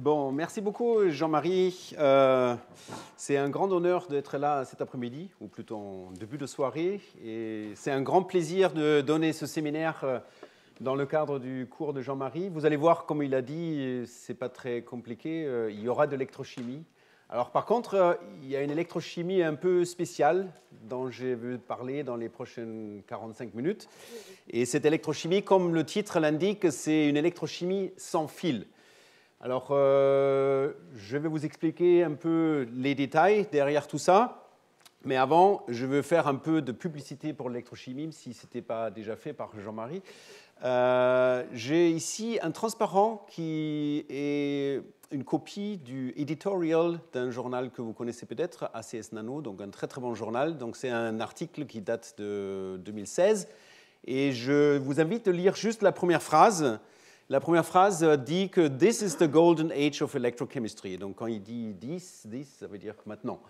Bon, merci beaucoup Jean-Marie. Euh, c'est un grand honneur d'être là cet après-midi, ou plutôt en début de soirée, et c'est un grand plaisir de donner ce séminaire euh, dans le cadre du cours de Jean-Marie. Vous allez voir, comme il a dit, n'est pas très compliqué, euh, il y aura de l'électrochimie. Alors par contre, il y a une électrochimie un peu spéciale dont je vais parler dans les prochaines 45 minutes. Et cette électrochimie, comme le titre l'indique, c'est une électrochimie sans fil. Alors, euh, je vais vous expliquer un peu les détails derrière tout ça. Mais avant, je veux faire un peu de publicité pour l'électrochimie, si ce n'était pas déjà fait par Jean-Marie. Euh, j'ai ici un transparent qui est une copie du editorial d'un journal que vous connaissez peut-être, ACS Nano, donc un très très bon journal. Donc c'est un article qui date de 2016. Et je vous invite à lire juste la première phrase la première phrase dit que This is the golden age of electrochemistry. Donc quand il dit this »,« 10, ça veut dire maintenant.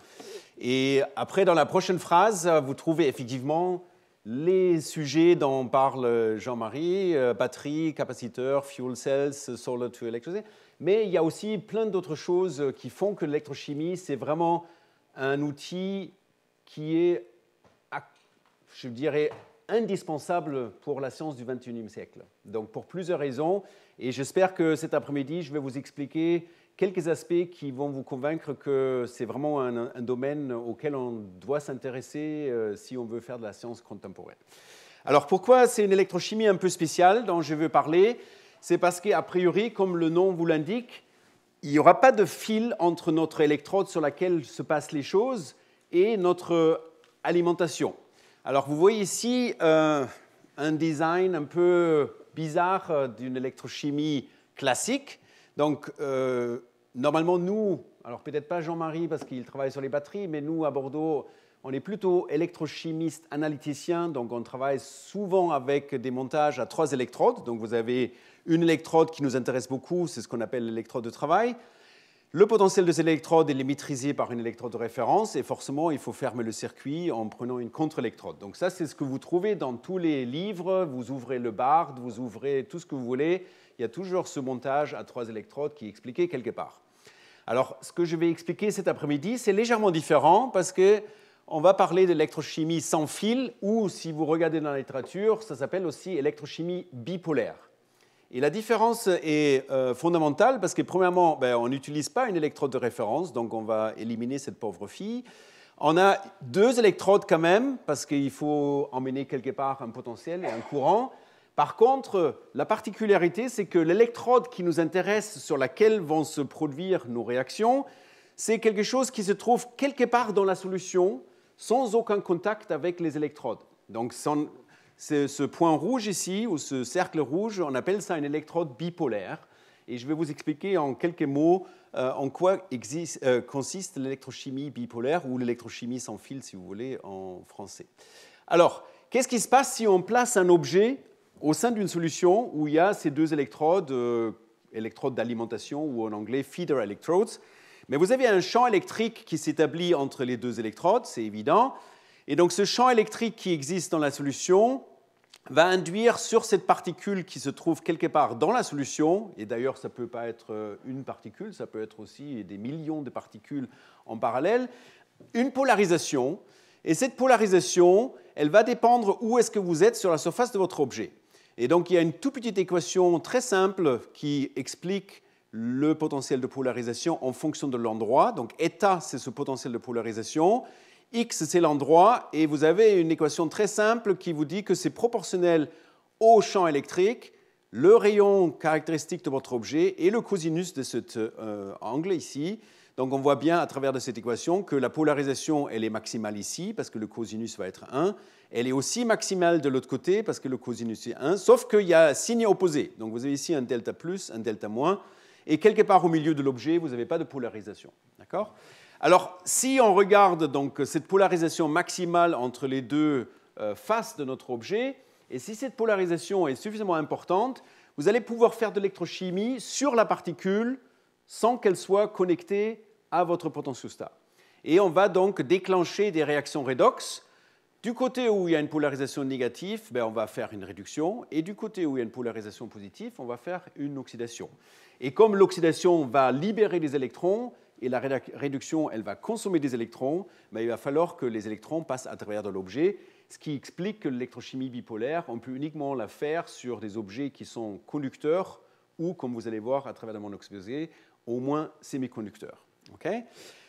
Et après, dans la prochaine phrase, vous trouvez effectivement les sujets dont parle Jean-Marie, euh, batterie, capaciteur, fuel cells, solar to electricity. Mais il y a aussi plein d'autres choses qui font que l'électrochimie, c'est vraiment un outil qui est, je dirais, indispensable pour la science du XXIe siècle. Donc pour plusieurs raisons, et j'espère que cet après-midi, je vais vous expliquer quelques aspects qui vont vous convaincre que c'est vraiment un, domaine auquel on doit s'intéresser euh, si on veut faire de la science contemporaine. Alors pourquoi c'est une électrochimie un peu spéciale dont je veux parler C'est parce qu'a priori, comme le nom vous l'indique, il n'y aura pas de fil entre notre électrode sur laquelle se passent les choses et notre alimentation. Alors vous voyez ici euh, un design un peu bizarre euh, d'une électrochimie classique. Donc euh, normalement nous, alors peut-être pas Jean-Marie parce qu'il travaille sur les batteries, mais nous à Bordeaux, on est plutôt électrochimiste analyticien, donc on travaille souvent avec des montages à trois électrodes. Donc vous avez une électrode qui nous intéresse beaucoup, c'est ce qu'on appelle l'électrode de travail. Le potentiel ces électrodes est maîtrisé par une électrode de référence et forcément il faut fermer le circuit en prenant une contre-électrode. Donc ça c'est ce que vous trouvez dans tous les livres, vous ouvrez le BARD, vous ouvrez tout ce que vous voulez, il y a toujours ce montage à trois électrodes qui est expliqué quelque part. Alors ce que je vais expliquer cet après-midi c'est légèrement différent parce que on va parler d'électrochimie sans fil ou si vous regardez dans la littérature ça s'appelle aussi électrochimie bipolaire. Et la différence est euh, fondamentale parce que, premièrement, ben, on n'utilise pas une électrode de référence, donc on va éliminer cette pauvre fille. On a deux électrodes quand même, parce qu'il faut emmener quelque part un potentiel et un courant. Par contre, la particularité, c'est que l'électrode qui nous intéresse, sur laquelle vont se produire nos réactions, c'est quelque chose qui se trouve quelque part dans la solution, sans aucun contact avec les électrodes. Donc, sans ce point rouge ici, ou ce cercle rouge, on appelle ça une électrode bipolaire. Et je vais vous expliquer en quelques mots euh, en quoi euh, consiste l'électrochimie bipolaire ou l'électrochimie sans fil, si vous voulez, en français. Alors, qu'est-ce qui se passe si on place un objet au sein d'une solution où il y a ces deux électrodes, euh, électrodes d'alimentation ou en anglais feeder electrodes Mais vous avez un champ électrique qui s'établit entre les deux électrodes, c'est évident. Et donc ce champ électrique qui existe dans la solution, va induire sur cette particule qui se trouve quelque part dans la solution, et d'ailleurs ça ne peut pas être euh, une particule, ça peut être aussi des millions de particules en parallèle, une polarisation. Et cette polarisation, elle va dépendre où est-ce que vous êtes sur la surface de votre objet. Et donc il y a une toute petite équation très simple qui explique le potentiel de polarisation en fonction de l'endroit. Donc état, c'est ce potentiel de polarisation x c'est l'endroit, et vous avez une équation très simple qui vous dit que c'est proportionnel au champ électrique, le rayon caractéristique de votre objet et le cosinus de cet euh, angle ici. Donc on voit bien à travers de cette équation que la polarisation, elle est maximale ici, parce que le cosinus va être 1. Elle est aussi maximale de l'autre côté, parce que le cosinus est 1, sauf qu'il y a un signe opposé. Donc vous avez ici un delta plus, un delta moins, et quelque part au milieu de l'objet, vous n'avez pas de polarisation. D'accord alors, si on regarde donc cette polarisation maximale entre les deux euh, faces de notre objet, et si cette polarisation est suffisamment importante, vous allez pouvoir faire de l'électrochimie sur la particule sans qu'elle soit connectée à votre potentiostat. Et on va donc déclencher des réactions redox. Du côté où il y a une polarisation négative, ben, on va faire une réduction. Et du côté où il y a une polarisation positive, on va faire une oxydation. Et comme l'oxydation va libérer des électrons, et la réduction, elle va consommer des électrons, mais il va falloir que les électrons passent à travers de l'objet, ce qui explique que l'électrochimie bipolaire, on peut uniquement la faire sur des objets qui sont conducteurs ou, comme vous allez voir à travers de exposé, au moins semi-conducteurs.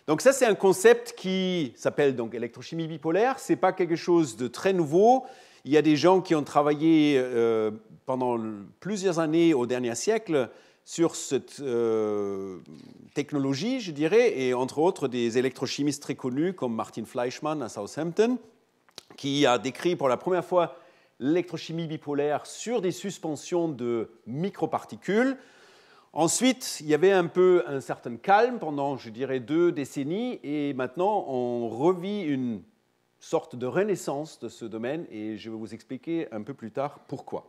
donc ça, c'est un concept qui s'appelle donc électrochimie bipolaire. Ce n'est pas quelque chose de très nouveau. Il y a des gens qui ont travaillé euh, pendant plusieurs années au dernier siècle sur cette euh, technologie, je dirais, et entre autres des électrochimistes très connus comme Martin Fleischmann à Southampton, qui a décrit pour la première fois l'électrochimie bipolaire sur des suspensions de microparticules. Ensuite, il y avait un peu un certain calme pendant, je dirais, deux décennies, et maintenant on revit une sorte de renaissance de ce domaine, et je vais vous expliquer un peu plus tard pourquoi.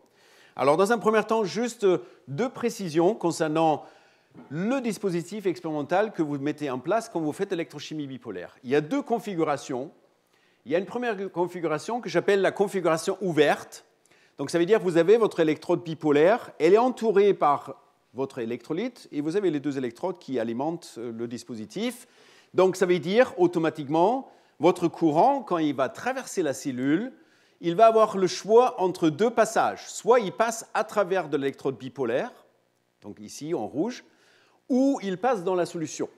Alors, dans un premier temps, juste deux précisions concernant le dispositif expérimental que vous mettez en place quand vous faites électrochimie bipolaire. Il y a deux configurations. Il y a une première configuration que j'appelle la configuration ouverte. Donc ça veut dire que vous avez votre électrode bipolaire, elle est entourée par votre électrolyte et vous avez les deux électrodes qui alimentent euh, le dispositif. Donc ça veut dire automatiquement votre courant, quand il va traverser la cellule, il va avoir le choix entre deux passages. Soit il passe à travers de l'électrode bipolaire, donc ici en rouge, ou il passe dans la solution.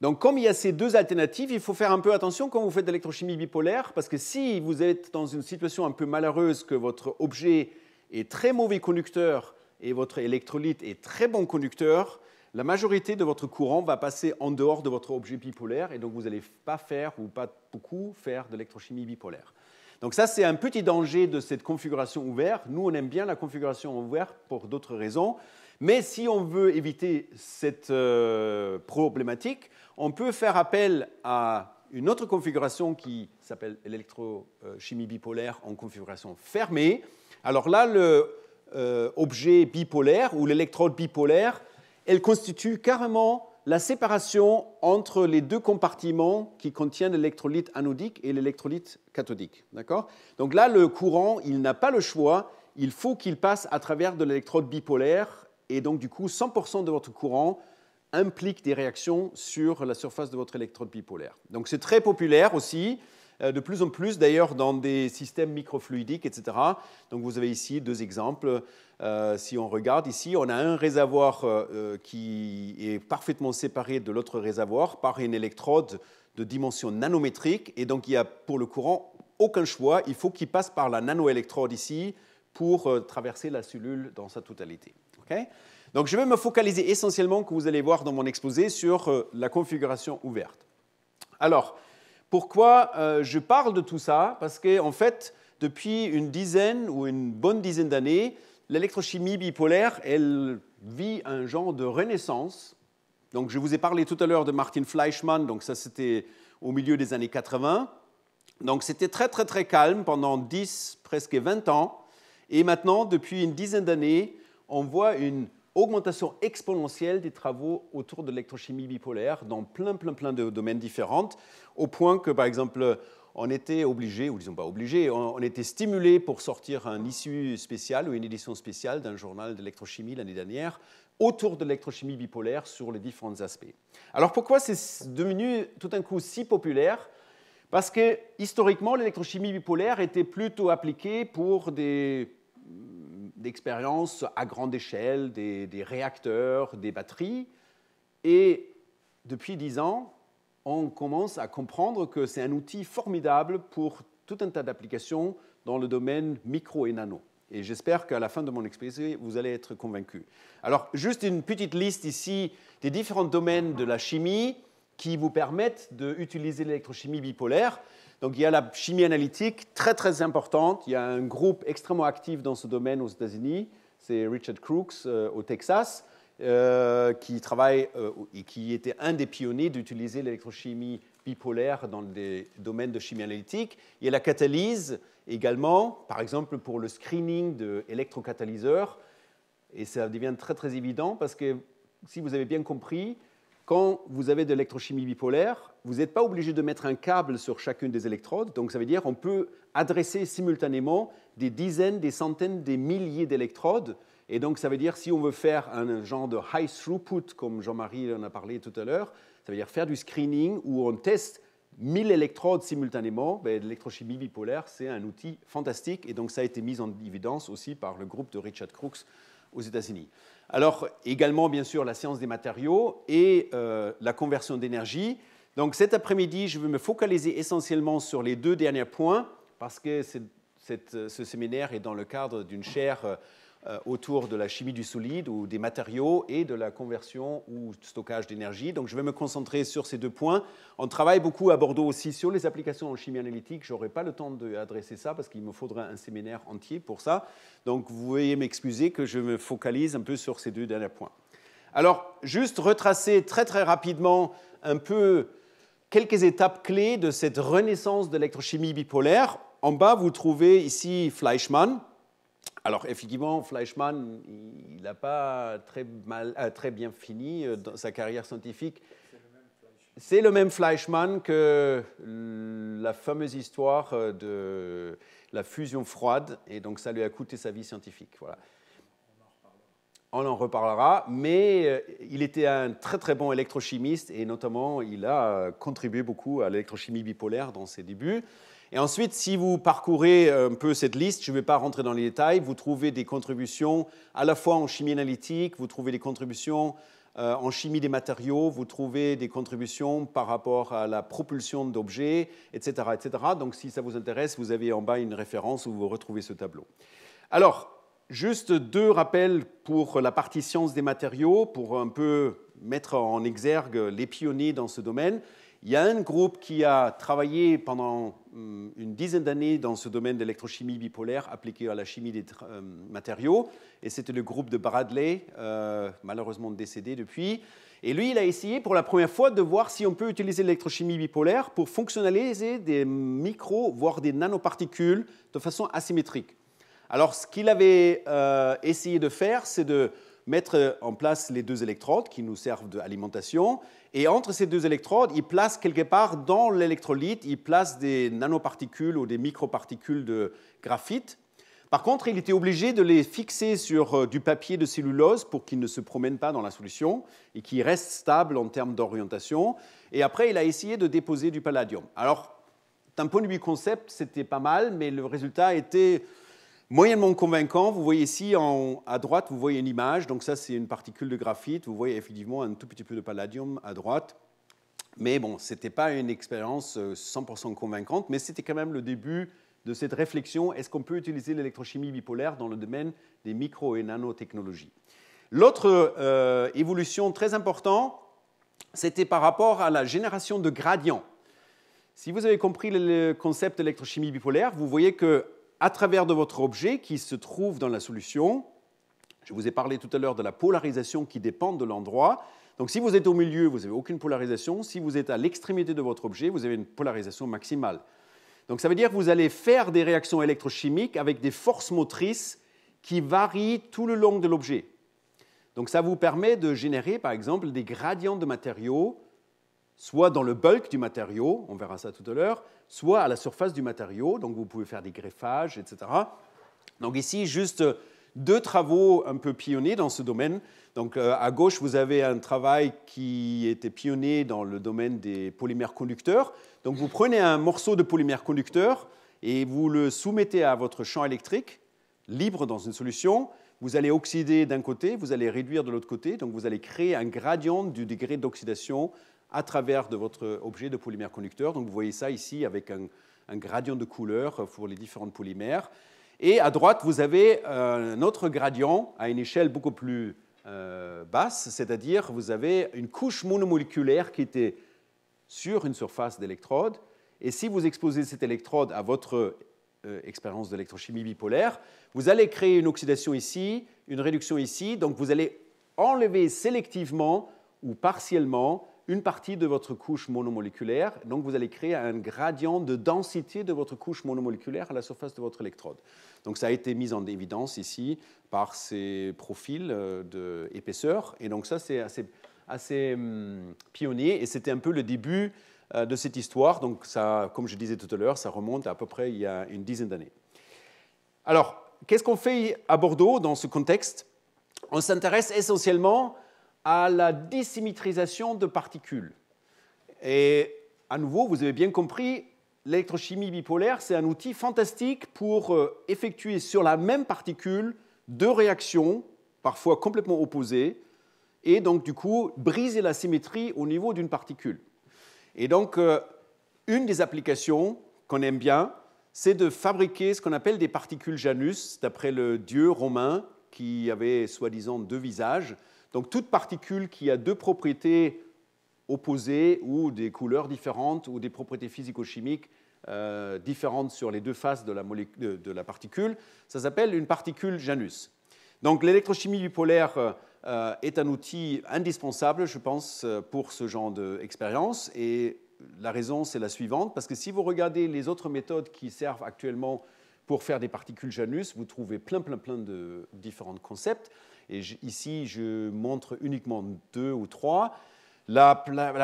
Donc comme il y a ces deux alternatives, il faut faire un peu attention quand vous faites de l'électrochimie bipolaire, parce que si vous êtes dans une situation un peu malheureuse, que votre objet est très mauvais conducteur et votre électrolyte est très bon conducteur, la majorité de votre courant va passer en dehors de votre objet bipolaire, et donc vous n'allez pas faire ou pas beaucoup faire de l'électrochimie bipolaire. Donc ça, c'est un petit danger de cette configuration ouverte. Nous, on aime bien la configuration ouverte pour d'autres raisons. Mais si on veut éviter cette euh, problématique, on peut faire appel à une autre configuration qui s'appelle l'électrochimie bipolaire en configuration fermée. Alors là, l'objet euh, bipolaire ou l'électrode bipolaire, elle constitue carrément la séparation entre les deux compartiments qui contiennent l'électrolyte anodique et l'électrolyte cathodique. D'accord Donc là, le courant, il n'a pas le choix, il faut qu'il passe à travers de l'électrode bipolaire, et donc du coup, 100% de votre courant implique des réactions sur la surface de votre électrode bipolaire. Donc c'est très populaire aussi, euh, de plus en plus d'ailleurs dans des systèmes microfluidiques, etc. Donc vous avez ici deux exemples euh, si on regarde ici, on a un réservoir euh, euh, qui est parfaitement séparé de l'autre réservoir par une électrode de dimension nanométrique. Et donc, il y a pour le courant aucun choix. Il faut qu'il passe par la nanoélectrode ici pour traverser la cellule dans sa totalité. donc, je vais me focaliser essentiellement, que vous allez voir dans mon exposé, sur la configuration ouverte. Alors, pourquoi je parle de tout ça Parce qu'en en fait, depuis une dizaine ou une bonne dizaine d'années, l'électrochimie bipolaire, elle vit un genre de renaissance. Donc, je vous ai parlé tout à l'heure de Martin Fleischmann, donc ça c'était au milieu des années 80. Donc, c'était très, très, très calme pendant 10, presque 20 ans. Et maintenant, depuis une dizaine d'années, on voit une augmentation exponentielle des travaux autour de l'électrochimie bipolaire dans plein, plein, plein de domaines différents, au point que, par exemple, on était obligé, ou disons pas obligé, on, était stimulé pour sortir un issue spécial ou une édition spéciale d'un journal d'électrochimie l'année dernière autour de l'électrochimie bipolaire sur les différents aspects. Alors pourquoi c'est devenu tout d'un coup si populaire Parce que historiquement, l'électrochimie bipolaire était plutôt appliquée pour des expériences à grande échelle, des réacteurs, des batteries. Et depuis dix ans, on commence à comprendre que c'est un outil formidable pour tout un tas d'applications dans le domaine micro et nano. Et j'espère qu'à la fin de mon exposé, vous allez être convaincus. Alors, juste une petite liste ici des différents domaines de la chimie qui vous permettent d'utiliser l'électrochimie bipolaire. Donc, il y a la chimie analytique, très très importante. Il y a un groupe extrêmement actif dans ce domaine aux États-Unis, c'est Richard Crookes euh, au Texas. Euh, qui travaille euh, et qui était un des pionniers d'utiliser l'électrochimie bipolaire dans des domaines de chimie analytique. Et la catalyse également, par exemple pour le screening d'électrocatalyseurs. Et ça devient très très évident parce que si vous avez bien compris, quand vous avez de l'électrochimie bipolaire, vous n'êtes pas obligé de mettre un câble sur chacune des électrodes. Donc ça veut dire qu'on peut adresser simultanément des dizaines, des centaines, des milliers d'électrodes et donc, ça veut dire, si on veut faire un genre de high throughput, comme Jean-Marie en a parlé tout à l'heure, ça veut dire faire du screening où on teste 1000 électrodes simultanément, ben, l'électrochimie bipolaire, c'est un outil fantastique. Et donc, ça a été mis en évidence aussi par le groupe de Richard Crooks aux États-Unis. Alors, également, bien sûr, la science des matériaux et euh, la conversion d'énergie. Donc, cet après-midi, je vais me focaliser essentiellement sur les deux derniers points, parce que euh, ce séminaire est dans le cadre d'une chaire euh, euh, autour de la chimie du solide ou des matériaux et de la conversion ou stockage d'énergie. Donc je vais me concentrer sur ces deux points. On travaille beaucoup à Bordeaux aussi sur les applications en chimie analytique. Je n'aurai pas le temps d'adresser ça parce qu'il me faudrait un séminaire entier pour ça. Donc vous voyez m'excuser que je me focalise un peu sur ces deux derniers points. Alors juste retracer très très rapidement un peu quelques étapes clés de cette renaissance de l'électrochimie bipolaire. En bas, vous trouvez ici Fleischmann, alors effectivement, Fleischmann, il n'a pas euh, très, bien fini euh, dans sa carrière scientifique. C'est le même Fleischmann que la fameuse histoire euh, de la fusion froide, et donc ça lui a coûté sa vie scientifique. On en reparlera, mais il était un très très bon électrochimiste, et notamment il a contribué beaucoup à l'électrochimie bipolaire dans ses débuts. Et ensuite, si vous parcourez euh, un peu cette liste, je ne vais pas rentrer dans les détails, vous trouvez des contributions à la fois en chimie analytique, vous trouvez des contributions euh, en chimie des matériaux, vous trouvez des contributions par rapport à la propulsion d'objets, etc., etc. Donc si ça vous intéresse, vous avez en bas une référence où vous retrouvez ce tableau. Alors, juste deux rappels pour la partie science des matériaux, pour un peu mettre en exergue les pionniers dans ce domaine. Il y a un groupe qui a travaillé pendant hum, une dizaine d'années dans ce domaine d'électrochimie bipolaire appliquée à la chimie des hum, matériaux, et c'était le groupe de Bradley, euh, malheureusement décédé depuis. Et lui, il a essayé pour la première fois de voir si on peut utiliser l'électrochimie bipolaire pour fonctionnaliser des micro, voire des nanoparticules de façon asymétrique. Alors, ce qu'il avait euh, essayé de faire, c'est de mettre en place les deux électrodes qui nous servent d'alimentation. Et entre ces deux électrodes, il place quelque part dans l'électrolyte, il place des nanoparticules ou des microparticules de graphite. Par contre, il était obligé de les fixer sur euh, du papier de cellulose pour qu'ils ne se promènent pas dans la solution et qu'ils restent stables en termes d'orientation. Et après, il a essayé de déposer du palladium. Alors, d'un point de concept, c'était pas mal, mais le résultat était Moyennement convaincant, vous voyez ici à droite, vous voyez une image. Donc ça, c'est une particule de graphite. Vous voyez effectivement un tout petit peu de palladium à droite. Mais bon, ce n'était pas une expérience 100% euh, convaincante, mais c'était quand même le début de cette réflexion. Est-ce qu'on peut utiliser l'électrochimie bipolaire dans le domaine des micro et nanotechnologies L'autre euh, évolution très importante, c'était par rapport à la génération de gradients. Si vous avez compris le concept d'électrochimie bipolaire, vous voyez que à travers de votre objet qui se trouve dans la solution. Je vous ai parlé tout à l'heure de la polarisation qui dépend de l'endroit. Donc si vous êtes au milieu, vous n'avez aucune polarisation. Si vous êtes à l'extrémité de votre objet, vous avez une polarisation maximale. Donc ça veut dire que vous allez faire des réactions électrochimiques avec des forces motrices qui varient tout le long de l'objet. Donc ça vous permet de générer par exemple des gradients de matériaux, soit dans le bulk du matériau, on verra ça tout à l'heure, soit à la surface du matériau, donc vous pouvez faire des greffages, etc. Donc ici, juste deux travaux un peu pionniers dans ce domaine. Donc euh, à gauche, vous avez un travail qui était pionnier dans le domaine des polymères conducteurs. Donc vous prenez un morceau de polymère conducteur et vous le soumettez à votre champ électrique, libre dans une solution. Vous allez oxyder d'un côté, vous allez réduire de l'autre côté, donc vous allez créer un gradient du degré d'oxydation à travers de votre objet de polymère conducteur. Donc vous voyez ça ici avec un, gradient de couleur euh, pour les différents polymères. Et à droite, vous avez euh, un autre gradient à une échelle beaucoup plus euh, basse, c'est-à-dire vous avez une couche monomoléculaire qui était sur une surface d'électrode. Et si vous exposez cette électrode à votre expérience d'électrochimie bipolaire, vous allez créer une oxydation ici, une réduction ici. Donc vous allez enlever sélectivement ou partiellement une partie de votre couche monomoléculaire. Donc, vous allez créer un gradient de densité de votre couche monomoléculaire à la surface de votre électrode. Donc, ça a été mis en évidence ici par ces profils euh, d'épaisseur. Et donc, ça, c'est assez, assez hum, pionnier. Et c'était un peu le début euh, de cette histoire. Donc, ça, comme je disais tout à l'heure, ça remonte à, à peu près il y a une dizaine d'années. Alors, qu'est-ce qu'on fait à Bordeaux dans ce contexte On s'intéresse essentiellement à la désymétrisation de particules. Et à nouveau, vous avez bien compris, l'électrochimie bipolaire, c'est un outil fantastique pour euh, effectuer sur la même particule deux réactions, parfois complètement opposées, et donc du coup briser la symétrie au niveau d'une particule. Et donc, euh, une des applications qu'on aime bien, c'est de fabriquer ce qu'on appelle des particules Janus, d'après le dieu romain qui avait soi-disant deux visages. Donc toute particule qui a deux propriétés opposées ou des couleurs différentes ou des propriétés physico-chimiques euh, différentes sur les deux faces de la, particule, ça s'appelle une particule Janus. Donc l'électrochimie bipolaire euh, est un outil indispensable, je pense, pour ce genre d'expérience. Et la raison, c'est la suivante, parce que si vous regardez les autres méthodes qui servent actuellement pour faire des particules Janus, vous trouvez plein, plein, plein de différents concepts. Et ici, je montre uniquement deux ou trois. La,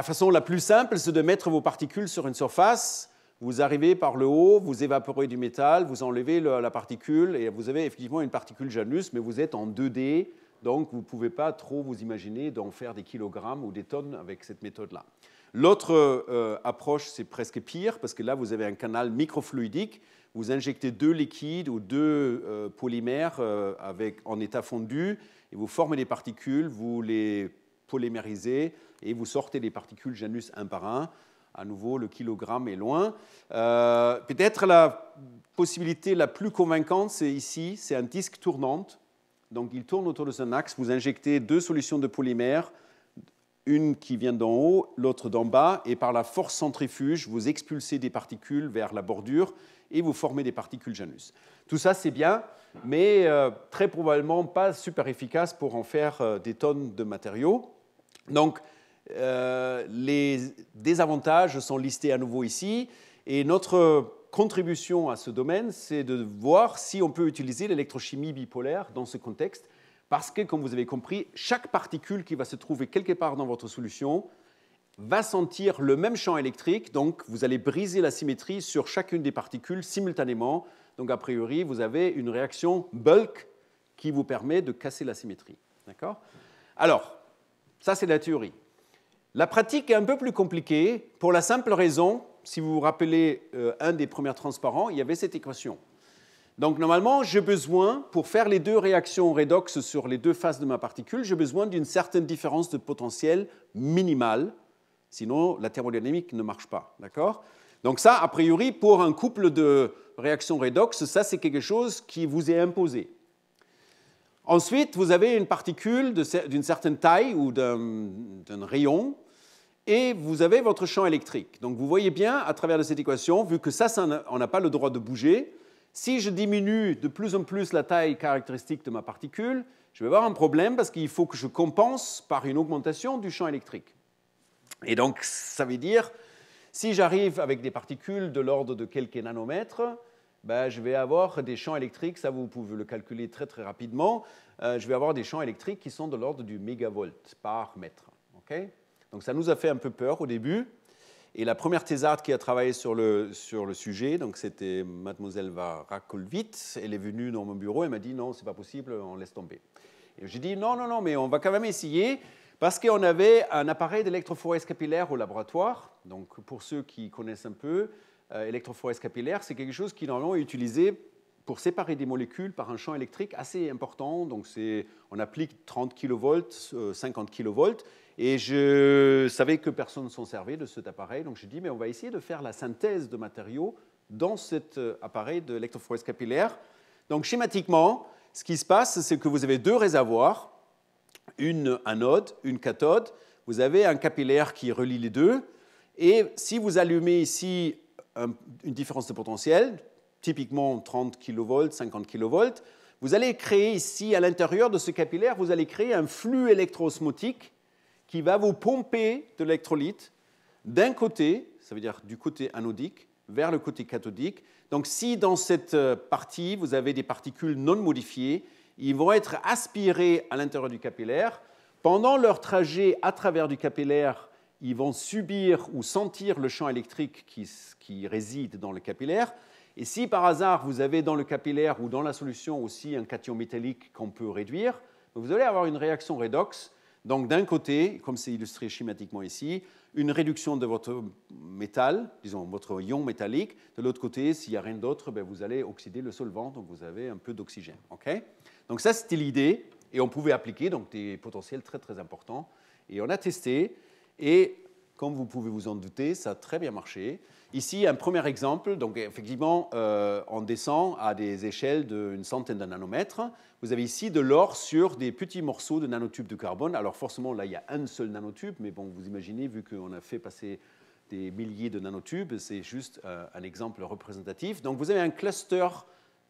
façon la plus simple, c'est de mettre vos particules sur une surface. Vous arrivez par le haut, vous évaporez du métal, vous enlevez la particule, et vous avez effectivement une particule Janus, mais vous êtes en 2D, donc vous ne pouvez pas trop vous imaginer d'en faire des kilogrammes ou des tonnes avec cette méthode-là. L'autre euh, approche, c'est presque pire, parce que là, vous avez un canal microfluidique. Vous injectez deux liquides ou deux euh, polymères euh, en état fondu, et vous formez des particules, vous les polymérisez et vous sortez des particules Janus un par un. À nouveau, le kilogramme est loin. Euh, peut-être la possibilité la plus convaincante, c'est ici, c'est un disque tournante. Donc il tourne autour de son axe. Vous injectez deux solutions de polymère, une qui vient d'en haut, l'autre d'en bas, et par la force centrifuge, vous expulsez des particules vers la bordure et vous formez des particules Janus. Tout ça, c'est bien, mais euh, très probablement pas super efficace pour en faire euh, des tonnes de matériaux. Donc, euh, les désavantages sont listés à nouveau ici. Et notre contribution à ce domaine, c'est de voir si on peut utiliser l'électrochimie bipolaire dans ce contexte. Parce que, comme vous avez compris, chaque particule qui va se trouver quelque part dans votre solution va sentir le même champ électrique. Donc, vous allez briser la symétrie sur chacune des particules simultanément donc, a priori, vous avez une réaction bulk qui vous permet de casser la symétrie. D'accord Alors, ça, c'est la théorie. La pratique est un peu plus compliquée pour la simple raison, si vous vous rappelez euh, un des premiers transparents, il y avait cette équation. Donc normalement, j'ai besoin, pour faire les deux réactions redox sur les deux faces de ma particule, j'ai besoin d'une certaine différence de potentiel minimale, sinon la thermodynamique ne marche pas. D'accord Donc ça, a priori, pour un couple de, réaction redox, ça c'est quelque chose qui vous est imposé. Ensuite, vous avez une particule d'une certaine taille ou d'un rayon, et vous avez votre champ électrique. Donc vous voyez bien à travers de cette équation, vu que ça, ça on n'a pas le droit de bouger, si je diminue de plus en plus la taille caractéristique de ma particule, je vais avoir un problème parce qu'il faut que je compense par une augmentation du champ électrique. Et donc ça veut dire, si j'arrive avec des particules de l'ordre de quelques nanomètres, bah, je vais avoir des champs électriques, ça vous pouvez le calculer très très rapidement, euh, je vais avoir des champs électriques qui sont de l'ordre du mégavolt par mètre. donc ça nous a fait un peu peur au début. Et la première thésarde qui a travaillé sur le, sur le sujet, donc c'était mademoiselle Varakolvit, elle est venue dans mon bureau, et m'a dit non, c'est pas possible, on laisse tomber. Et j'ai dit non, non, non, mais on va quand même essayer parce qu'on avait un appareil d'électrophorèse capillaire au laboratoire. Donc pour ceux qui connaissent un peu, euh, électrophorèse capillaire, c'est quelque chose qui normalement est utilisé pour séparer des molécules par un champ électrique assez important. Donc on applique 30 kV, 50 kV. Et je savais que personne ne s'en servait de cet appareil. Donc j'ai dit, mais on va essayer de faire la synthèse de matériaux dans cet euh, appareil de capillaire. Donc schématiquement, ce qui se passe, c'est que vous avez deux réservoirs, une anode, une cathode. Vous avez un capillaire qui relie les deux. Et si vous allumez ici une différence de potentiel, typiquement 30 kV, 50 kV, vous allez créer ici, à l'intérieur de ce capillaire, vous allez créer un flux électroosmotique qui va vous pomper de l'électrolyte d'un côté, ça veut dire du côté anodique, vers le côté cathodique. Donc si dans cette euh, partie, vous avez des particules non modifiées, ils vont être aspirés à l'intérieur du capillaire. Pendant leur trajet à travers du capillaire ils vont subir ou sentir le champ électrique qui, réside dans le capillaire. Et si par hasard vous avez dans le capillaire ou dans la solution aussi un cation métallique qu'on peut réduire, ben vous allez avoir une réaction redox. Donc d'un côté, comme c'est illustré schématiquement ici, une réduction de votre métal, disons votre ion métallique. De l'autre côté, s'il n'y a rien d'autre, ben vous allez oxyder le solvant, donc vous avez un peu d'oxygène. donc ça, c'était l'idée, et on pouvait appliquer donc, des potentiels très très importants. Et on a testé, et comme vous pouvez vous en douter, ça a très bien marché. Ici, un premier exemple. Donc, effectivement, euh, on descend à des échelles d'une centaine de nanomètres. Vous avez ici de l'or sur des petits morceaux de nanotubes de carbone. Alors, forcément, là, il y a un seul nanotube, mais bon, vous imaginez, vu qu'on a fait passer des milliers de nanotubes, c'est juste euh, un exemple représentatif. Donc, vous avez un cluster,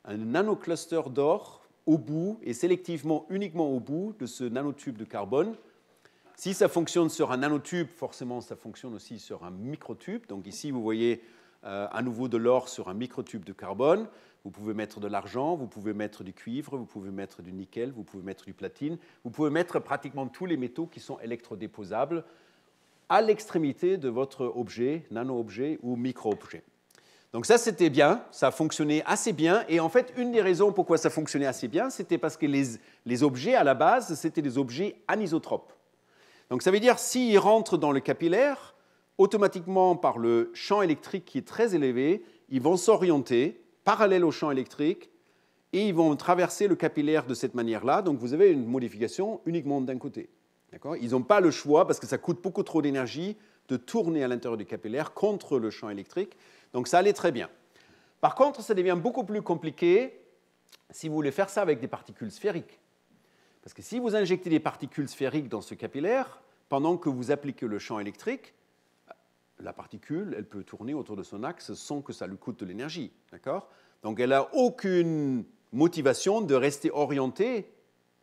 un nanocluster d'or au bout et sélectivement uniquement au bout de ce nanotube de carbone si ça fonctionne sur un nanotube, forcément ça fonctionne aussi sur un microtube. Donc ici, vous voyez euh, à nouveau de l'or sur un microtube de carbone. Vous pouvez mettre de l'argent, vous pouvez mettre du cuivre, vous pouvez mettre du nickel, vous pouvez mettre du platine. Vous pouvez mettre pratiquement tous les métaux qui sont électrodéposables à l'extrémité de votre objet, nano-objet ou micro-objet. Donc ça, c'était bien, ça fonctionnait assez bien. Et en fait, une des raisons pourquoi ça fonctionnait assez bien, c'était parce que les, les objets, à la base, c'était des objets anisotropes. Donc ça veut dire s'ils rentrent dans le capillaire, automatiquement par le champ électrique qui est très élevé, ils vont s'orienter parallèle au champ électrique et ils vont traverser le capillaire de cette manière-là. Donc vous avez une modification uniquement d'un côté. Ils n'ont pas le choix parce que ça coûte beaucoup trop d'énergie de tourner à l'intérieur du capillaire contre le champ électrique. Donc ça allait très bien. Par contre, ça devient beaucoup plus compliqué si vous voulez faire ça avec des particules sphériques. Parce que si vous injectez des particules sphériques dans ce capillaire, pendant que vous appliquez le champ électrique, la particule, elle peut tourner autour de son axe sans que ça lui coûte de l'énergie. Donc elle n'a aucune motivation de rester orientée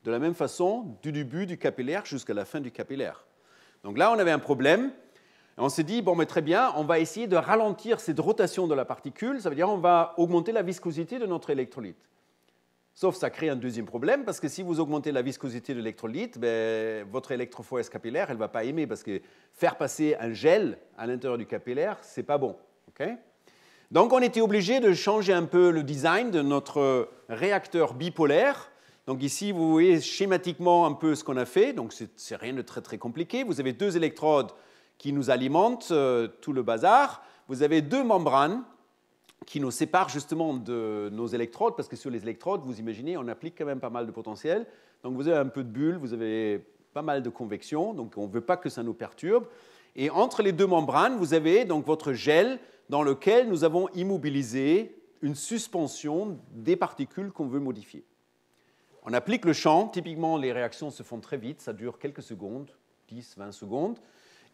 de la même façon du début du capillaire jusqu'à la fin du capillaire. Donc là, on avait un problème. on s'est dit, bon, mais très bien, on va essayer de ralentir cette rotation de la particule. Ça veut dire on va augmenter la viscosité de notre électrolyte. Sauf que ça crée un deuxième problème, parce que si vous augmentez la viscosité de l'électrolyte, ben, votre électrophorèse capillaire, elle ne va pas aimer, parce que faire passer un gel à l'intérieur du capillaire, ce n'est pas bon. Donc on était obligé de changer un peu le design de notre réacteur bipolaire. Donc ici, vous voyez schématiquement un peu ce qu'on a fait. Donc c'est rien de très très compliqué. Vous avez deux électrodes qui nous alimentent euh, tout le bazar. Vous avez deux membranes qui nous sépare justement de nos électrodes, parce que sur les électrodes, vous imaginez, on applique quand même pas mal de potentiel. Donc vous avez un peu de bulles, vous avez pas mal de convection, donc on ne veut pas que ça nous perturbe. Et entre les deux membranes, vous avez donc votre gel dans lequel nous avons immobilisé une suspension des particules qu'on veut modifier. On applique le champ, typiquement les réactions se font très vite, ça dure quelques secondes, 10, 20 secondes,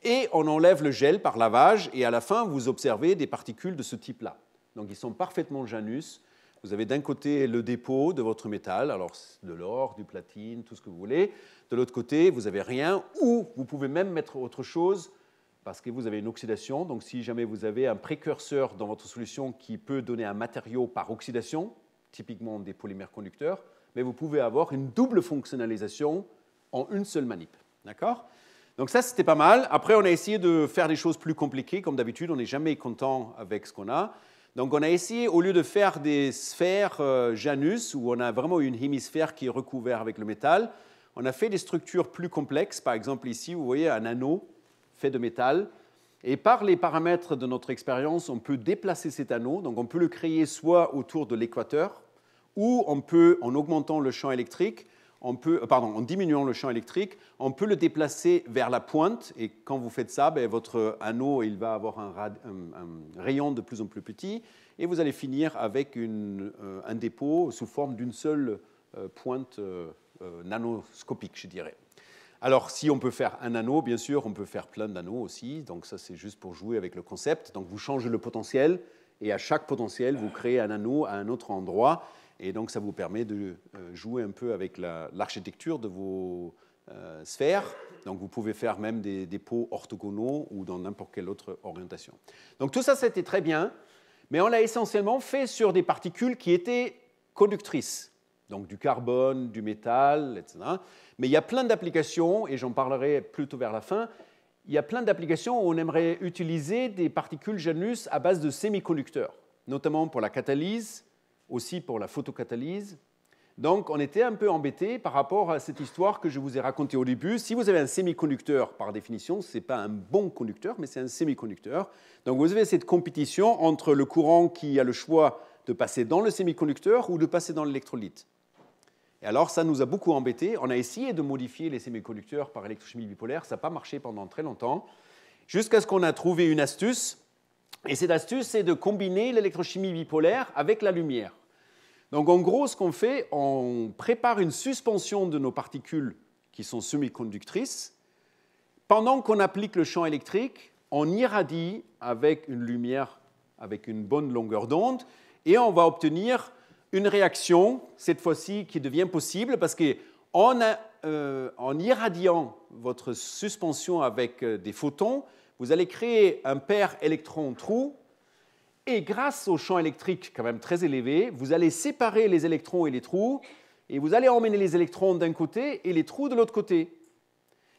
et on enlève le gel par lavage, et à la fin, vous observez des particules de ce type-là. Donc ils sont parfaitement Janus. Vous avez d'un côté le dépôt de votre métal, alors de l'or, du platine, tout ce que vous voulez. De l'autre côté, vous n'avez rien, ou vous pouvez même mettre autre chose parce que vous avez une oxydation. Donc si jamais vous avez un précurseur dans votre solution qui peut donner un matériau par oxydation, typiquement des polymères conducteurs, mais vous pouvez avoir une double fonctionnalisation en une seule manip. D'accord donc ça, c'était pas mal. Après, on a essayé de faire des choses plus compliquées. Comme d'habitude, on n'est jamais content avec ce qu'on a. Donc on a essayé, au lieu de faire des sphères euh, Janus, où on a vraiment une hémisphère qui est recouverte avec le métal, on a fait des structures plus complexes. Par exemple ici, vous voyez un anneau fait de métal. Et par les paramètres de notre expérience, on peut déplacer cet anneau. Donc on peut le créer soit autour de l'équateur, ou on peut, en augmentant le champ électrique, on peut, euh, pardon, en diminuant le champ électrique, on peut le déplacer vers la pointe, et quand vous faites ça, ben, votre anneau il va avoir un, rayon de plus en plus petit, et vous allez finir avec euh, un dépôt sous forme d'une seule euh, pointe nanoscopique, je dirais. Alors, si on peut faire un anneau, bien sûr, on peut faire plein d'anneaux aussi, donc ça c'est juste pour jouer avec le concept. Donc vous changez le potentiel, et à chaque potentiel, vous créez un anneau à un autre endroit. Et donc, ça vous permet de euh, jouer un peu avec l'architecture de vos euh, sphères. Donc, vous pouvez faire même des, des pots orthogonaux ou dans n'importe quelle autre orientation. Donc, tout ça, c'était très bien, mais on l'a essentiellement fait sur des particules qui étaient conductrices, donc du carbone, du métal, etc. Mais il y a plein d'applications, et j'en parlerai plutôt vers la fin, il y a plein d'applications où on aimerait utiliser des particules Janus à base de semi-conducteurs, notamment pour la catalyse, aussi pour la photocatalyse. Donc on était un peu embêté par rapport à cette histoire que je vous ai racontée au début. Si vous avez un semi-conducteur, par définition, ce n'est pas un bon conducteur, mais c'est un semi-conducteur. Donc vous avez cette compétition entre le courant qui a le choix de passer dans le semi-conducteur ou de passer dans l'électrolyte. Et alors ça nous a beaucoup embêtés. On a essayé de modifier les semi-conducteurs par électrochimie bipolaire, ça n'a pas marché pendant très longtemps, jusqu'à ce qu'on a trouvé une astuce. Et cette astuce, c'est de combiner l'électrochimie bipolaire avec la lumière. Donc en gros, ce qu'on fait, on prépare une suspension de nos particules qui sont semi-conductrices. Pendant qu'on applique le champ électrique, on irradie avec une lumière avec une bonne longueur d'onde et on va obtenir une réaction, cette fois-ci, qui devient possible parce que en, euh, irradiant votre suspension avec euh, des photons, vous allez créer un paire électron-trou et grâce au champ électrique quand même très élevé, vous allez séparer les électrons et les trous, et vous allez emmener les électrons d'un côté et les trous de l'autre côté.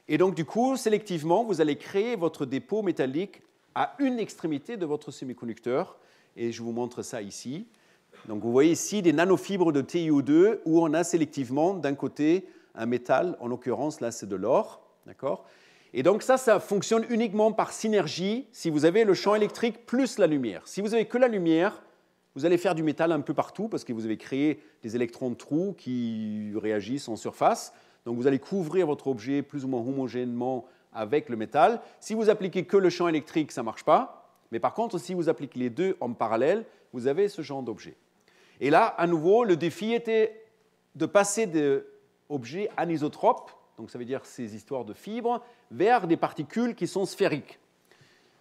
Et donc du coup, sélectivement, vous allez créer votre dépôt métallique à une extrémité de votre semi-conducteur et je vous montre ça ici. Donc vous voyez ici des nanofibres de TiO2 où on a sélectivement d'un côté un métal, en l'occurrence là c'est de l'or, d'accord et donc ça, ça fonctionne uniquement par synergie si vous avez le champ électrique plus la lumière. Si vous avez que la lumière, vous allez faire du métal un peu partout parce que vous avez créé des électrons de trous qui réagissent en surface. Donc vous allez couvrir votre objet plus ou moins homogènement avec le métal. Si vous appliquez que le champ électrique, ça ne marche pas. Mais par contre, si vous appliquez les deux en parallèle, vous avez ce genre d'objet. Et là, à nouveau, le défi était de passer d'objets anisotropes donc ça veut dire ces histoires de fibres, vers des particules qui sont sphériques.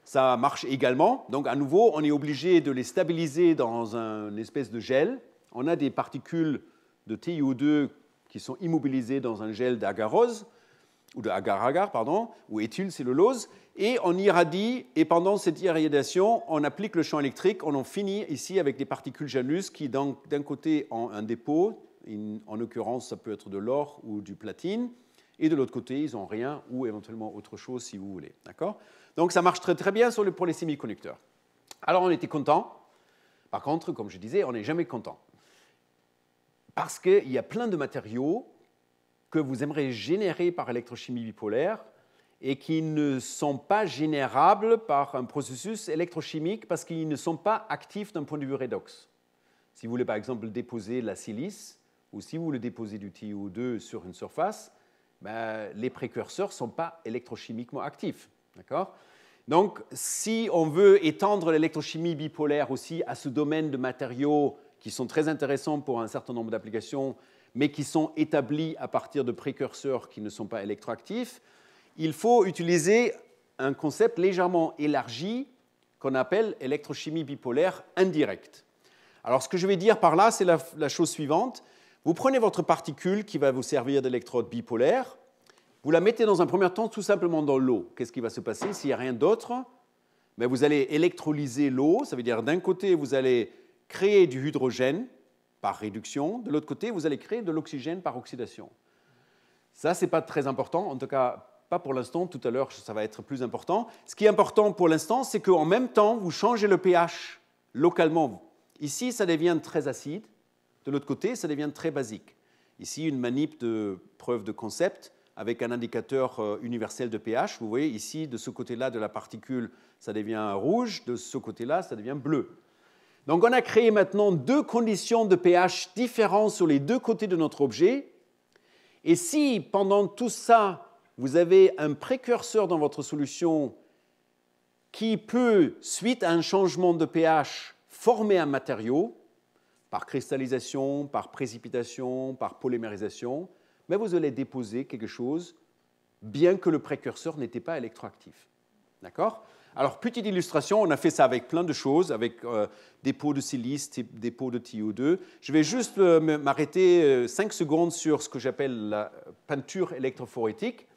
Ça marche également, donc à nouveau, on est obligé de les stabiliser dans une espèce de gel. On a des particules de TiO2 qui sont immobilisées dans un gel d'agarose, ou de agar pardon, ou éthylcellulose, et on irradie, et pendant cette irradiation, on applique le champ électrique, on en finit ici avec des particules janus qui, d'un côté, ont un dépôt, en l'occurrence, ça peut être de l'or ou du platine, et de l'autre côté, ils n'ont rien ou éventuellement autre chose si vous voulez. D'accord Donc ça marche très très bien sur le, pour les semi-conducteurs. Alors on était content. Par contre, comme je disais, on n'est jamais content. Parce qu'il y a plein de matériaux que vous aimeriez générer par électrochimie bipolaire et qui ne sont pas générables par un processus électrochimique parce qu'ils ne sont pas actifs d'un point de vue redox. Si vous voulez par exemple déposer la silice ou si vous voulez déposer du TiO2 sur une surface, ben, les précurseurs ne sont pas électrochimiquement actifs. D'accord Donc, si on veut étendre l'électrochimie bipolaire aussi à ce domaine de matériaux qui sont très intéressants pour un certain nombre d'applications, mais qui sont établis à partir de précurseurs qui ne sont pas électroactifs, il faut utiliser un concept légèrement élargi qu'on appelle électrochimie bipolaire indirecte. Alors ce que je vais dire par là, c'est la, chose suivante, vous prenez votre particule qui va vous servir d'électrode bipolaire, vous la mettez dans un premier temps tout simplement dans l'eau. Qu'est-ce qui va se passer s'il n'y a rien d'autre Mais ben, Vous allez électrolyser l'eau, ça veut dire d'un côté vous allez créer du hydrogène par réduction, de l'autre côté vous allez créer de l'oxygène par oxydation. Ça, ce n'est pas très important, en tout cas pas pour l'instant, tout à l'heure ça va être plus important. Ce qui est important pour l'instant, c'est qu'en même temps vous changez le pH localement. Ici, ça devient très acide. De l'autre côté, ça devient très basique. Ici, une manip de preuve de concept avec un indicateur euh, universel de pH. Vous voyez ici, de ce côté-là de la particule, ça devient rouge, de ce côté-là, ça devient bleu. Donc on a créé maintenant deux conditions de pH différentes sur les deux côtés de notre objet. Et si pendant tout ça, vous avez un précurseur dans votre solution qui peut, suite à un changement de pH, former un matériau, par cristallisation, par précipitation, par polymérisation, mais vous allez déposer quelque chose bien que le précurseur n'était pas électroactif. D'accord Alors, petite illustration, on a fait ça avec plein de choses, avec euh, des pots de silice, des pots de TiO2. Je vais juste euh, m'arrêter 5 euh, secondes sur ce que j'appelle la peinture électrophorétique.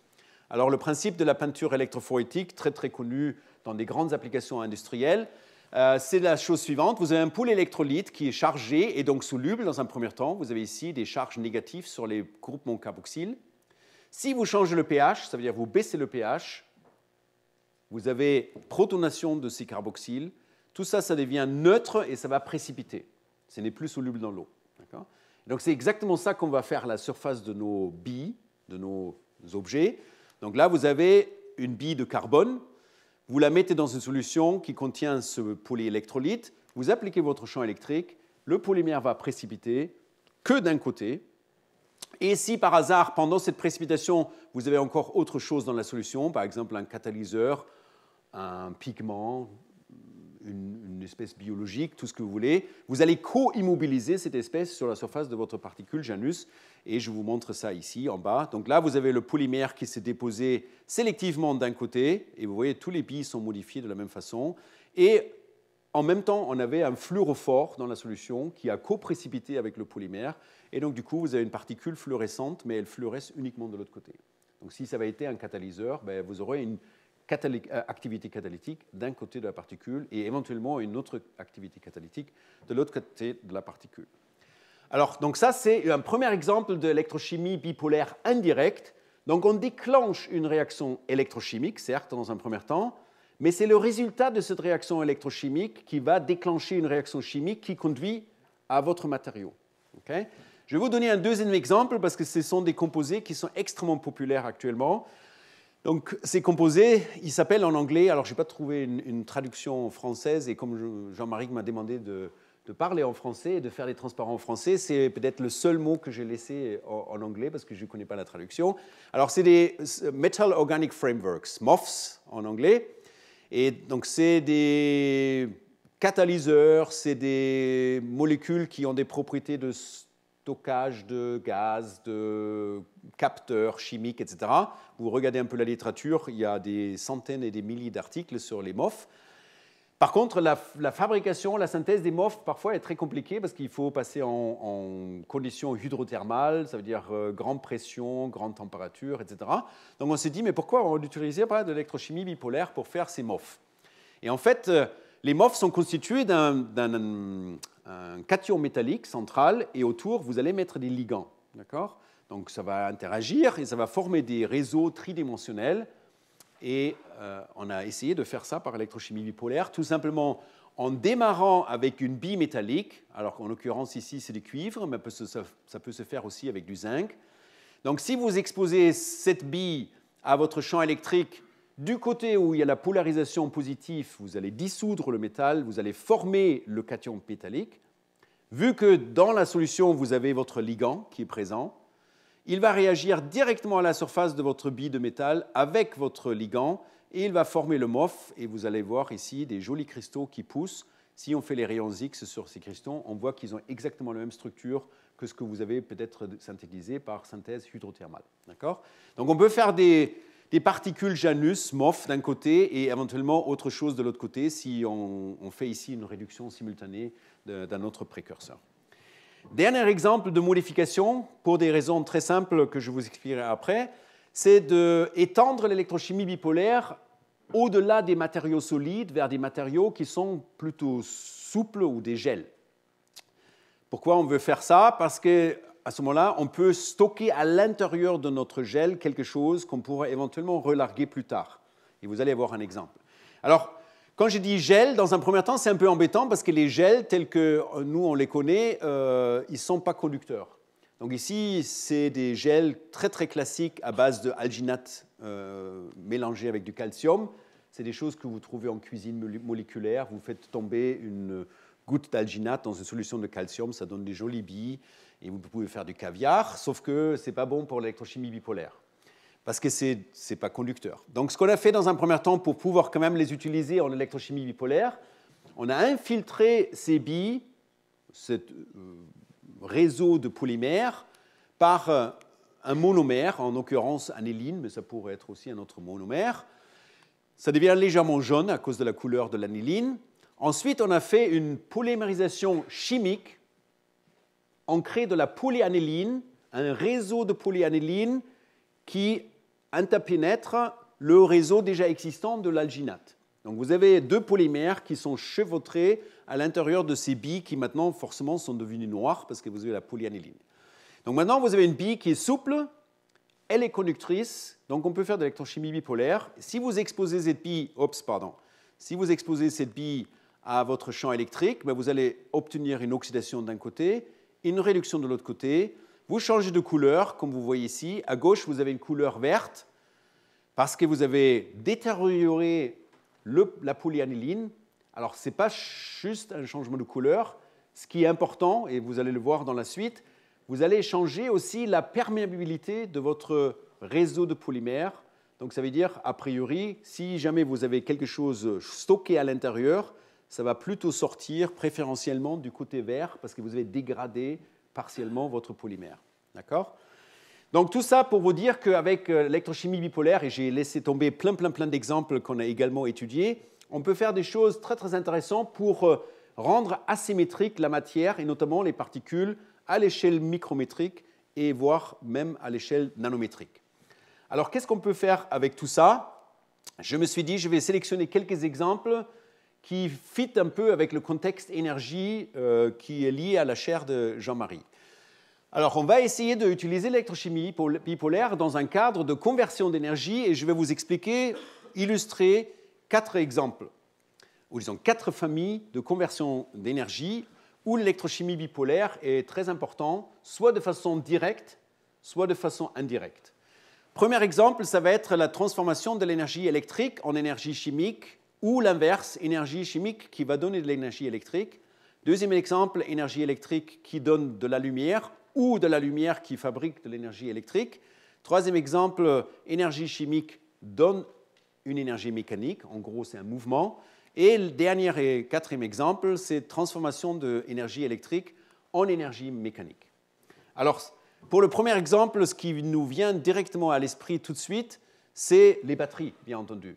Alors, le principe de la peinture électrophorétique, très très connu dans des grandes applications industrielles, euh, c'est la chose suivante. Vous avez un pôle électrolyte qui est chargé et donc soluble dans un premier temps. Vous avez ici des charges négatives sur les groupements carboxyle. Si vous changez le pH, ça veut dire vous baissez le pH, vous avez protonation de ces carboxyles. Tout ça, ça devient neutre et ça va précipiter. Ce n'est plus soluble dans l'eau. Donc c'est exactement ça qu'on va faire à la surface de nos billes, de nos objets. Donc là, vous avez une bille de carbone vous la mettez dans une solution qui contient ce polyélectrolyte, vous appliquez votre champ électrique, le polymère va précipiter que d'un côté. Et si par hasard, pendant cette précipitation, vous avez encore autre chose dans la solution, par exemple un catalyseur, un pigment, une, espèce biologique, tout ce que vous voulez. Vous allez co-immobiliser cette espèce sur la surface de votre particule Janus. Et je vous montre ça ici en bas. Donc là, vous avez le polymère qui s'est déposé sélectivement d'un côté. Et vous voyez, tous les billes sont modifiés de la même façon. Et en même temps, on avait un fluorophore dans la solution qui a co-précipité avec le polymère. Et donc, du coup, vous avez une particule fluorescente, mais elle fluoresce uniquement de l'autre côté. Donc, si ça avait été un catalyseur, ben, vous aurez une euh, activité catalytique d'un côté de la particule et éventuellement une autre activité catalytique de l'autre côté de la particule. Alors, donc ça, c'est un premier exemple d'électrochimie bipolaire indirecte. Donc, on déclenche une réaction électrochimique, certes, dans un premier temps, mais c'est le résultat de cette réaction électrochimique qui va déclencher une réaction chimique qui conduit à votre matériau. je vais vous donner un deuxième exemple parce que ce sont des composés qui sont extrêmement populaires actuellement. Donc ces composés, ils s'appellent en anglais, alors je n'ai pas trouvé une, traduction française, et comme Jean-Marie m'a demandé de, parler en français et de faire les transparents en français, c'est peut-être le seul mot que j'ai laissé en, en, anglais parce que je ne connais pas la traduction. Alors c'est des Metal Organic Frameworks, MOFs en anglais, et donc c'est des catalyseurs, c'est des molécules qui ont des propriétés de, stockage de gaz, de capteurs chimiques, etc. Vous regardez un peu la littérature, il y a des centaines et des milliers d'articles sur les MOF. Par contre, la, fabrication, la synthèse des MOF, parfois, est très compliquée parce qu'il faut passer en, conditions hydrothermales, ça veut dire euh, grande pression, grande température, etc. Donc on s'est dit, mais pourquoi on n'utilisait pas de l'électrochimie bipolaire pour faire ces MOF Et en fait, euh, les MOF sont constitués d'un cation métallique central et autour, vous allez mettre des ligands. D'accord Donc ça va interagir et ça va former des réseaux tridimensionnels. Et euh, on a essayé de faire ça par électrochimie bipolaire, tout simplement en démarrant avec une bille métallique. Alors qu'en l'occurrence ici, c'est du cuivre, mais ça peut se faire aussi avec du zinc. Donc si vous exposez cette bille à votre champ électrique du côté où il y a la polarisation positive, vous allez dissoudre le métal, vous allez former le cation pétallique. Vu que dans la solution, vous avez votre ligand qui est présent, il va réagir directement à la surface de votre bille de métal avec votre ligand et il va former le MOF. Et vous allez voir ici des jolis cristaux qui poussent. Si on fait les rayons X sur ces cristaux, on voit qu'ils ont exactement la même structure que ce que vous avez peut-être synthétisé par synthèse hydrothermale. D'accord Donc on peut faire des, des particules Janus, MOF d'un côté et éventuellement autre chose de l'autre côté si on, fait ici une réduction simultanée d'un autre précurseur. Dernier exemple de modification, pour des raisons très simples que je vous expliquerai après, c'est d'étendre l'électrochimie bipolaire au-delà des matériaux solides vers des matériaux qui sont plutôt souples ou des gels. Pourquoi on veut faire ça Parce que à ce moment-là, on peut stocker à l'intérieur de notre gel quelque chose qu'on pourrait éventuellement relarguer plus tard. Et vous allez avoir un exemple. Alors, quand j'ai dit gel, dans un premier temps, c'est un peu embêtant parce que les gels, tels que euh, nous on les connaît, euh, ils ne sont pas conducteurs. Donc ici, c'est des gels très très classiques à base de alginate euh, mélangé avec du calcium. C'est des choses que vous trouvez en cuisine moléculaire. Vous faites tomber une goutte d'alginate dans une solution de calcium, ça donne des jolies billes et vous pouvez faire du caviar, sauf que ce n'est pas bon pour l'électrochimie bipolaire, parce que ce n'est pas conducteur. Donc ce qu'on a fait dans un premier temps pour pouvoir quand même les utiliser en électrochimie bipolaire, on a infiltré ces billes, ce euh, réseau de polymères, par euh, un monomère, en l'occurrence aniline, mais ça pourrait être aussi un autre monomère. Ça devient légèrement jaune à cause de la couleur de l'aniline. Ensuite, on a fait une polymérisation chimique on crée de la polyanéline, un réseau de polyanéline qui interpénètre le réseau déjà existant de l'alginate. Donc vous avez deux polymères qui sont chevautrés à l'intérieur de ces billes qui maintenant forcément sont devenues noires parce que vous avez la polyanéline. Donc maintenant vous avez une bille qui est souple, elle est conductrice, donc on peut faire de l'électrochimie bipolaire. Si vous exposez cette bille, pardon, si vous exposez cette bille à votre champ électrique, ben vous allez obtenir une oxydation d'un côté une réduction de l'autre côté. Vous changez de couleur, comme vous voyez ici. À gauche, vous avez une couleur verte parce que vous avez détérioré la polyaniline. Alors, ce n'est pas juste un changement de couleur. Ce qui est important, et vous allez le voir dans la suite, vous allez changer aussi la perméabilité de votre réseau de polymères. Donc, ça veut dire, a priori, si jamais vous avez quelque chose stocké à l'intérieur, ça va plutôt sortir préférentiellement du côté vert parce que vous avez dégradé partiellement votre polymère. D'accord donc tout ça pour vous dire qu'avec euh, l'électrochimie bipolaire, et j'ai laissé tomber plein plein plein d'exemples qu'on a également étudiés, on peut faire des choses très très intéressantes pour euh, rendre asymétrique la matière et notamment les particules à l'échelle micrométrique et voire même à l'échelle nanométrique. Alors qu'est-ce qu'on peut faire avec tout ça Je me suis dit, je vais sélectionner quelques exemples qui fit un peu avec le contexte énergie euh, qui est lié à la chaire de Jean-Marie. Alors, on va essayer d'utiliser l'électrochimie bipolaire dans un cadre de conversion d'énergie et je vais vous expliquer, illustrer quatre exemples, ou disons quatre familles de conversion d'énergie où l'électrochimie bipolaire est très importante, soit de façon directe, soit de façon indirecte. Premier exemple, ça va être la transformation de l'énergie électrique en énergie chimique ou l'inverse, énergie chimique qui va donner de l'énergie électrique. Deuxième exemple, énergie électrique qui donne de la lumière ou de la lumière qui fabrique de l'énergie électrique. Troisième exemple, énergie chimique donne une énergie mécanique, en gros c'est un mouvement. Et le dernier et quatrième exemple, c'est transformation de énergie électrique en énergie mécanique. Alors, pour le premier exemple, ce qui nous vient directement à l'esprit tout de suite, c'est les batteries, bien entendu.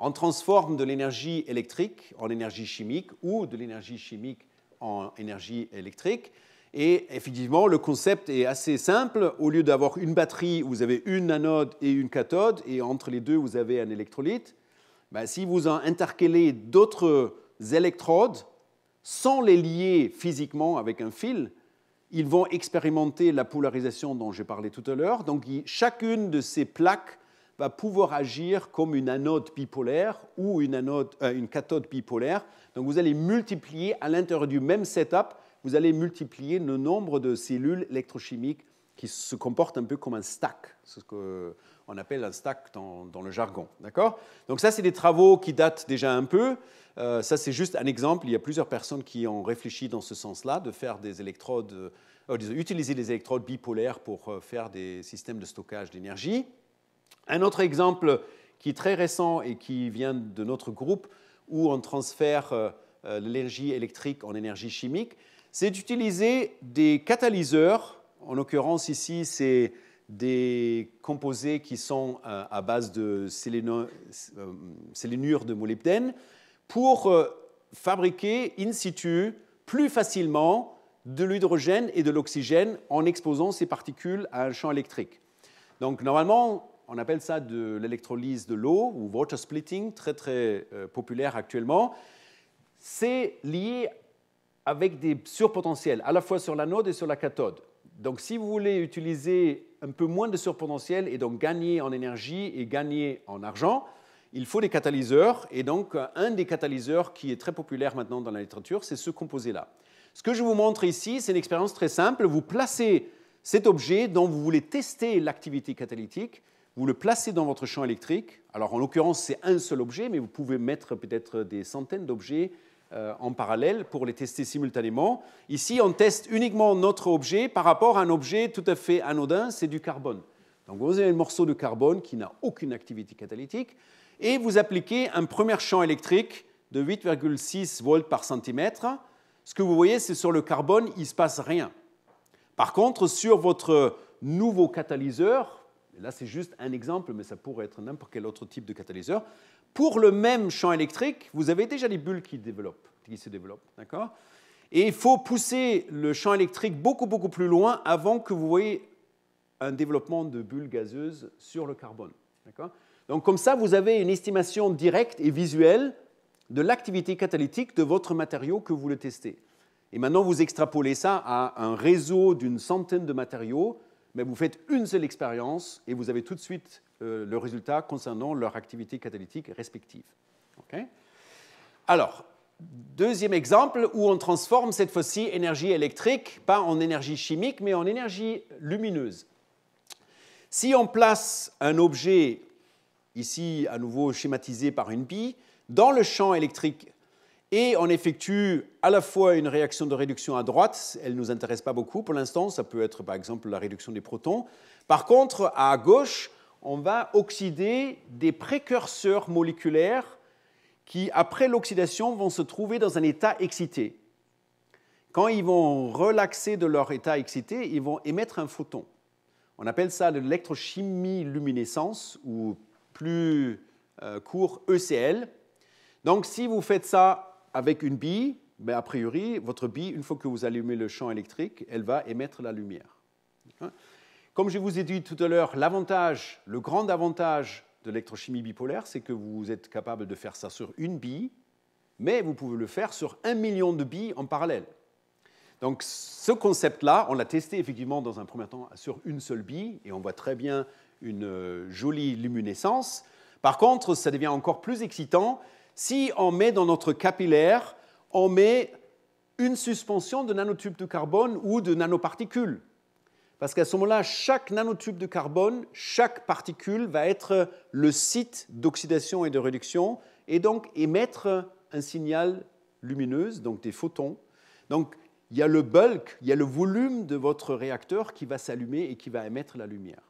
On transforme de l'énergie électrique en énergie chimique ou de l'énergie chimique en énergie électrique. Et effectivement, le concept est assez simple. Au lieu d'avoir une batterie, vous avez une anode et une cathode, et entre les deux, vous avez un électrolyte. Ben, si vous en intercalez d'autres électrodes, sans les lier physiquement avec un fil, ils vont expérimenter la polarisation dont j'ai parlé tout à l'heure. Donc chacune de ces plaques va pouvoir agir comme une anode bipolaire ou une, anode, euh, une cathode bipolaire. Donc vous allez multiplier à l'intérieur du même setup, vous allez multiplier le nombre de cellules électrochimiques qui se comportent un peu comme un stack, ce qu'on appelle un stack dans, le jargon. D'accord Donc ça, c'est des travaux qui datent déjà un peu. Euh, ça, c'est juste un exemple. Il y a plusieurs personnes qui ont réfléchi dans ce sens-là, de faire des électrodes, euh, utiliser des électrodes bipolaires pour faire des systèmes de stockage d'énergie. Un autre exemple qui est très récent et qui vient de notre groupe, où on transfère euh, euh, l'énergie électrique en énergie chimique, c'est d'utiliser des catalyseurs. En l'occurrence, ici, c'est des composés qui sont euh, à base de sélénure de molybdène pour fabriquer in situ plus facilement de l'hydrogène et de l'oxygène en exposant ces particules à un champ électrique. Donc normalement, on appelle ça de l'électrolyse de l'eau ou water splitting, très très euh, populaire actuellement. C'est lié avec des surpotentiels, à la fois sur l'anode et sur la cathode. Donc si vous voulez utiliser un peu moins de surpotentiel et donc gagner en énergie et gagner en argent, il faut des catalyseurs. Et donc un des catalyseurs qui est très populaire maintenant dans la littérature, c'est ce composé-là. Ce que je vous montre ici, c'est une expérience très simple. Vous placez cet objet dont vous voulez tester l'activité catalytique vous le placez dans votre champ électrique. Alors en l'occurrence, c'est un seul objet, mais vous pouvez mettre peut-être des centaines d'objets euh, en parallèle pour les tester simultanément. Ici, on teste uniquement notre objet par rapport à un objet tout à fait anodin, c'est du carbone. Donc vous avez un morceau de carbone qui n'a aucune activité catalytique, et vous appliquez un premier champ électrique de 8,6 volts par centimètre. Ce que vous voyez, c'est sur le carbone, il ne se passe rien. Par contre, sur votre nouveau catalyseur, là c'est juste un exemple, mais ça pourrait être n'importe quel autre type de catalyseur, pour le même champ électrique, vous avez déjà des bulles qui, se développent. et il faut pousser le champ électrique beaucoup, beaucoup plus loin avant que vous voyez un développement de bulles gazeuses sur le carbone. Donc comme ça, vous avez une estimation directe et visuelle de l'activité catalytique de votre matériau que vous le testez. Et maintenant, vous extrapolez ça à un réseau d'une centaine de matériaux mais vous faites une seule expérience et vous avez tout de suite euh, le résultat concernant leur activité catalytique respective. Alors, deuxième exemple où on transforme cette fois-ci énergie électrique, pas en énergie chimique, mais en énergie lumineuse. Si on place un objet, ici à nouveau schématisé par une bille, dans le champ électrique et on effectue à la fois une réaction de réduction à droite, elle ne nous intéresse pas beaucoup pour l'instant, ça peut être par exemple la réduction des protons. Par contre, à gauche, on va oxyder des précurseurs moléculaires qui, après l'oxydation, vont se trouver dans un état excité. Quand ils vont relaxer de leur état excité, ils vont émettre un photon. On appelle ça l'électrochimie luminescence ou plus euh, court ECL. Donc si vous faites ça avec une bille, mais a priori, votre bille, une fois que vous allumez le champ électrique, elle va émettre la lumière. Hein? Comme je vous ai dit tout à l'heure, l'avantage, le grand avantage de l'électrochimie bipolaire, c'est que vous êtes capable de faire ça sur une bille, mais vous pouvez le faire sur un million de billes en parallèle. Donc ce concept-là, on l'a testé effectivement dans un premier temps sur une seule bille, et on voit très bien une euh, jolie luminescence. Par contre, ça devient encore plus excitant si on met dans notre capillaire, on met une suspension de nanotubes de carbone ou de nanoparticules. Parce qu'à ce moment-là, chaque nanotube de carbone, chaque particule va être le site d'oxydation et de réduction et donc émettre un signal lumineux, donc des photons. Donc il y a le bulk, il y a le volume de votre réacteur qui va s'allumer et qui va émettre la lumière.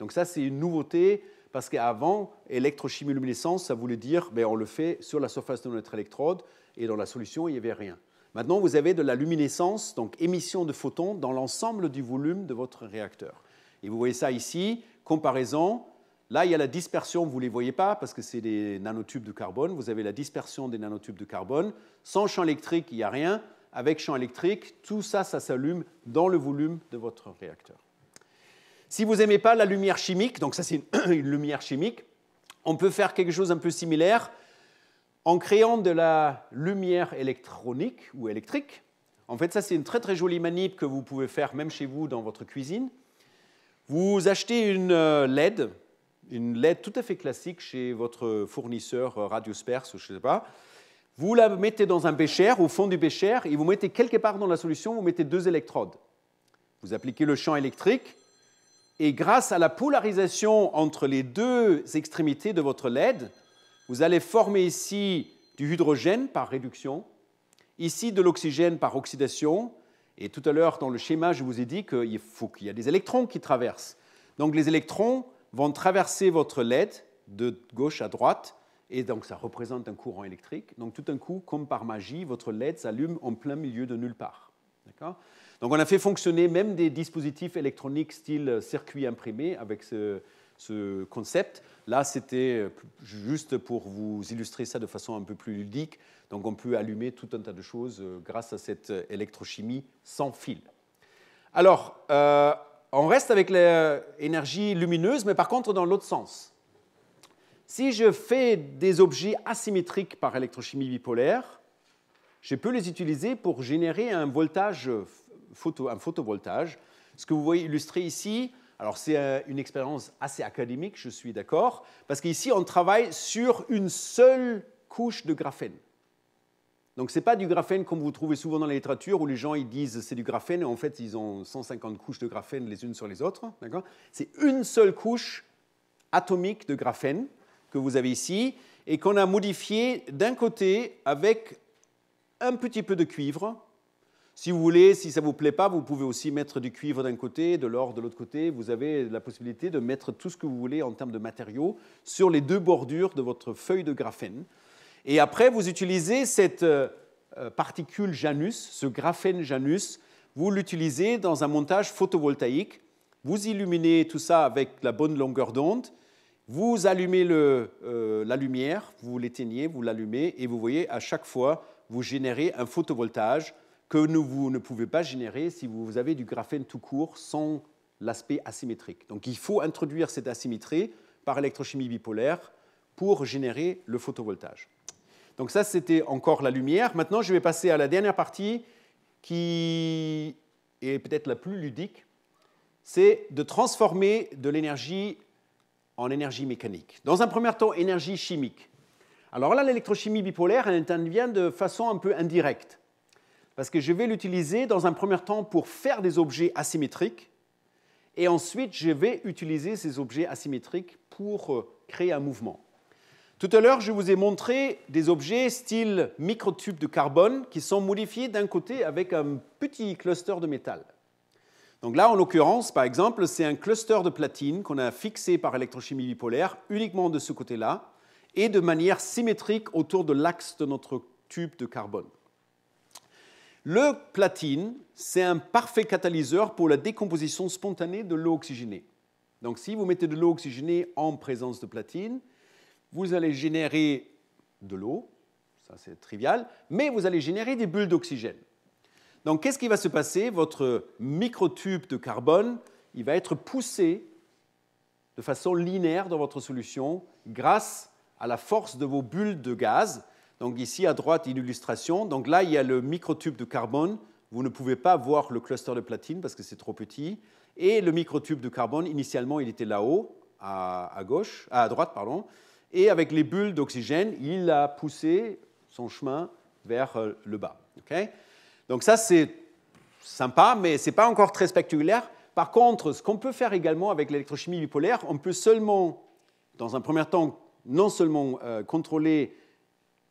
Donc ça, c'est une nouveauté parce qu'avant, électrochimie-luminescence, ça voulait dire ben, on le fait sur la surface de notre électrode, et dans la solution, il n'y avait rien. Maintenant, vous avez de la luminescence, donc émission de photons, dans l'ensemble du volume de votre réacteur. Et vous voyez ça ici, comparaison. Là, il y a la dispersion, vous ne les voyez pas parce que c'est des nanotubes de carbone. Vous avez la dispersion des nanotubes de carbone. Sans champ électrique, il n'y a rien. Avec champ électrique, tout ça, ça s'allume dans le volume de votre réacteur. Si vous n'aimez pas la lumière chimique, donc ça c'est une, lumière chimique, on peut faire quelque chose un peu similaire en créant de la lumière électronique ou électrique. En fait, ça c'est une très très jolie manip que vous pouvez faire même chez vous dans votre cuisine. Vous achetez une euh, LED, une LED tout à fait classique chez votre fournisseur euh, Radiosperse ou je ne sais pas. Vous la mettez dans un bécher, au fond du bécher, et vous mettez quelque part dans la solution, vous mettez deux électrodes. Vous appliquez le champ électrique, et grâce à la polarisation entre les deux extrémités de votre LED, vous allez former ici du hydrogène par réduction, ici de l'oxygène par oxydation. Et tout à l'heure, dans le schéma, je vous ai dit qu'il faut qu'il y a des électrons qui traversent. Donc les électrons vont traverser votre LED de gauche à droite, et donc ça représente un courant électrique. Donc tout d'un coup, comme par magie, votre LED s'allume en plein milieu de nulle part. D'accord donc on a fait fonctionner même des dispositifs électroniques style circuit imprimé avec ce, concept. Là, c'était juste pour vous illustrer ça de façon un peu plus ludique. Donc on peut allumer tout un tas de choses euh, grâce à cette électrochimie sans fil. Alors, euh, on reste avec l'énergie lumineuse, mais par contre dans l'autre sens. Si je fais des objets asymétriques par électrochimie bipolaire, je peux les utiliser pour générer un voltage photo, un photovoltage. Ce que vous voyez illustré ici, alors c'est euh, une expérience assez académique, je suis d'accord, parce qu'ici on travaille sur une seule couche de graphène. Donc ce n'est pas du graphène comme vous trouvez souvent dans la littérature où les gens ils disent c'est du graphène et en fait ils ont 150 couches de graphène les unes sur les autres. C'est une seule couche atomique de graphène que vous avez ici et qu'on a modifiée d'un côté avec un petit peu de cuivre si vous voulez, si ça ne vous plaît pas, vous pouvez aussi mettre du cuivre d'un côté, de l'or de l'autre côté. Vous avez la possibilité de mettre tout ce que vous voulez en termes de matériaux sur les deux bordures de votre feuille de graphène. Et après, vous utilisez cette euh, euh, particule Janus, ce graphène Janus, vous l'utilisez dans un montage photovoltaïque. Vous illuminez tout ça avec la bonne longueur d'onde. Vous allumez euh, la lumière, vous l'éteignez, vous l'allumez, et vous voyez à chaque fois, vous générez un photovoltage que vous ne pouvez pas générer si vous avez du graphène tout court sans l'aspect asymétrique. Donc il faut introduire cette asymétrie par électrochimie bipolaire pour générer le photovoltage. Donc ça, c'était encore la lumière. Maintenant, je vais passer à la dernière partie qui est peut-être la plus ludique, c'est de transformer de l'énergie en énergie mécanique. Dans un premier temps, énergie chimique. Alors là, l'électrochimie bipolaire, elle intervient de façon un peu indirecte. Parce que je vais l'utiliser dans un premier temps pour faire des objets asymétriques, et ensuite je vais utiliser ces objets asymétriques pour euh, créer un mouvement. Tout à l'heure, je vous ai montré des objets style microtubes de carbone qui sont modifiés d'un côté avec un petit cluster de métal. Donc là, en l'occurrence, par exemple, c'est un cluster de platine qu'on a fixé par électrochimie bipolaire uniquement de ce côté-là et de manière symétrique autour de l'axe de notre tube de carbone. Le platine, c'est un parfait catalyseur pour la décomposition spontanée de l'eau oxygénée. Donc si vous mettez de l'eau oxygénée en présence de platine, vous allez générer de l'eau, ça c'est trivial, mais vous allez générer des bulles d'oxygène. Donc qu'est-ce qui va se passer Votre microtube de carbone, il va être poussé de façon linéaire dans votre solution grâce à la force de vos bulles de gaz donc ici à droite, une illustration. Donc là, il y a le microtube de carbone. Vous ne pouvez pas voir le cluster de platine parce que c'est trop petit. Et le microtube de carbone, initialement, il était là-haut, à, à, gauche, à droite, pardon. Et avec les bulles d'oxygène, il a poussé son chemin vers euh, le bas. Donc ça, c'est sympa, mais ce n'est pas encore très spectaculaire. Par contre, ce qu'on peut faire également avec l'électrochimie bipolaire, on peut seulement, dans un premier temps, non seulement euh, contrôler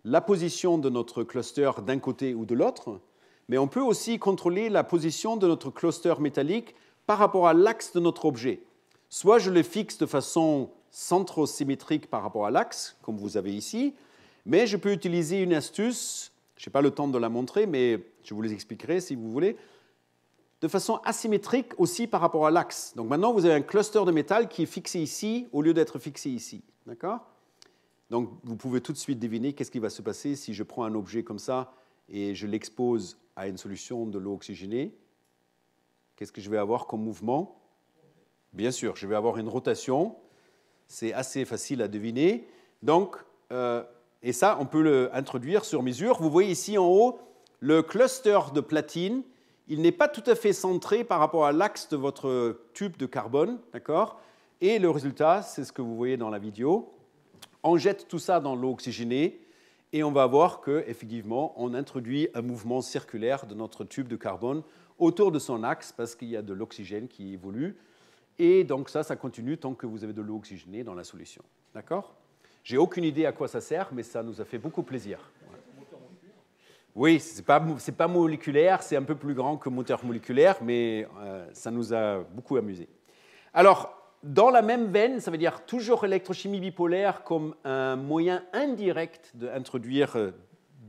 la position de notre cluster d'un côté ou de l'autre, mais on peut aussi contrôler la position de notre cluster métallique par rapport à l'axe de notre objet. Soit je le fixe de façon centrosymétrique par rapport à l'axe, comme vous avez ici, mais je peux utiliser une astuce, je n'ai pas le temps de la montrer, mais je vous l'expliquerai si vous voulez, de façon asymétrique aussi par rapport à l'axe. Donc maintenant, vous avez un cluster de métal qui est fixé ici au lieu d'être fixé ici. D'accord donc, vous pouvez tout de suite deviner qu'est-ce qui va se passer si je prends un objet comme ça et je l'expose à une solution de l'eau oxygénée. Qu'est-ce que je vais avoir comme mouvement Bien sûr, je vais avoir une rotation. C'est assez facile à deviner. Donc, euh, et ça, on peut le introduire sur mesure. Vous voyez ici en haut le cluster de platine. Il n'est pas tout à fait centré par rapport à l'axe de votre tube de carbone, d'accord Et le résultat, c'est ce que vous voyez dans la vidéo. On jette tout ça dans l'eau oxygénée et on va voir que effectivement on introduit un mouvement circulaire de notre tube de carbone autour de son axe parce qu'il y a de l'oxygène qui évolue. Et donc ça, ça continue tant que vous avez de l'eau oxygénée dans la solution. D'accord J'ai aucune idée à quoi ça sert, mais ça nous a fait beaucoup plaisir. Oui, ce n'est pas, pas, moléculaire, c'est un peu plus grand que moteur moléculaire, mais euh, ça nous a beaucoup amusé. Alors, dans la même veine, ça veut dire toujours électrochimie bipolaire comme un moyen indirect d'introduire euh,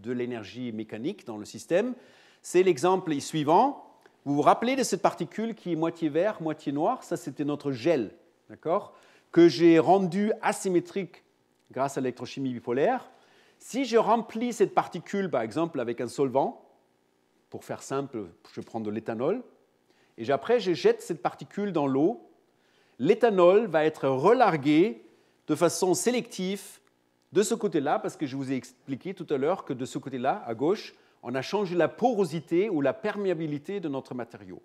de l'énergie mécanique dans le système, c'est l'exemple suivant. Vous vous rappelez de cette particule qui est moitié vert, moitié noir Ça, c'était notre gel, d'accord Que j'ai rendu asymétrique grâce à l'électrochimie bipolaire. Si je remplis cette particule, par exemple, avec un solvant, pour faire simple, je prends de l'éthanol, et après, je jette cette particule dans l'eau, l'éthanol va être relargué de façon sélective de ce côté-là, parce que je vous ai expliqué tout à l'heure que de ce côté-là, à gauche, on a changé la porosité ou la perméabilité de notre matériau.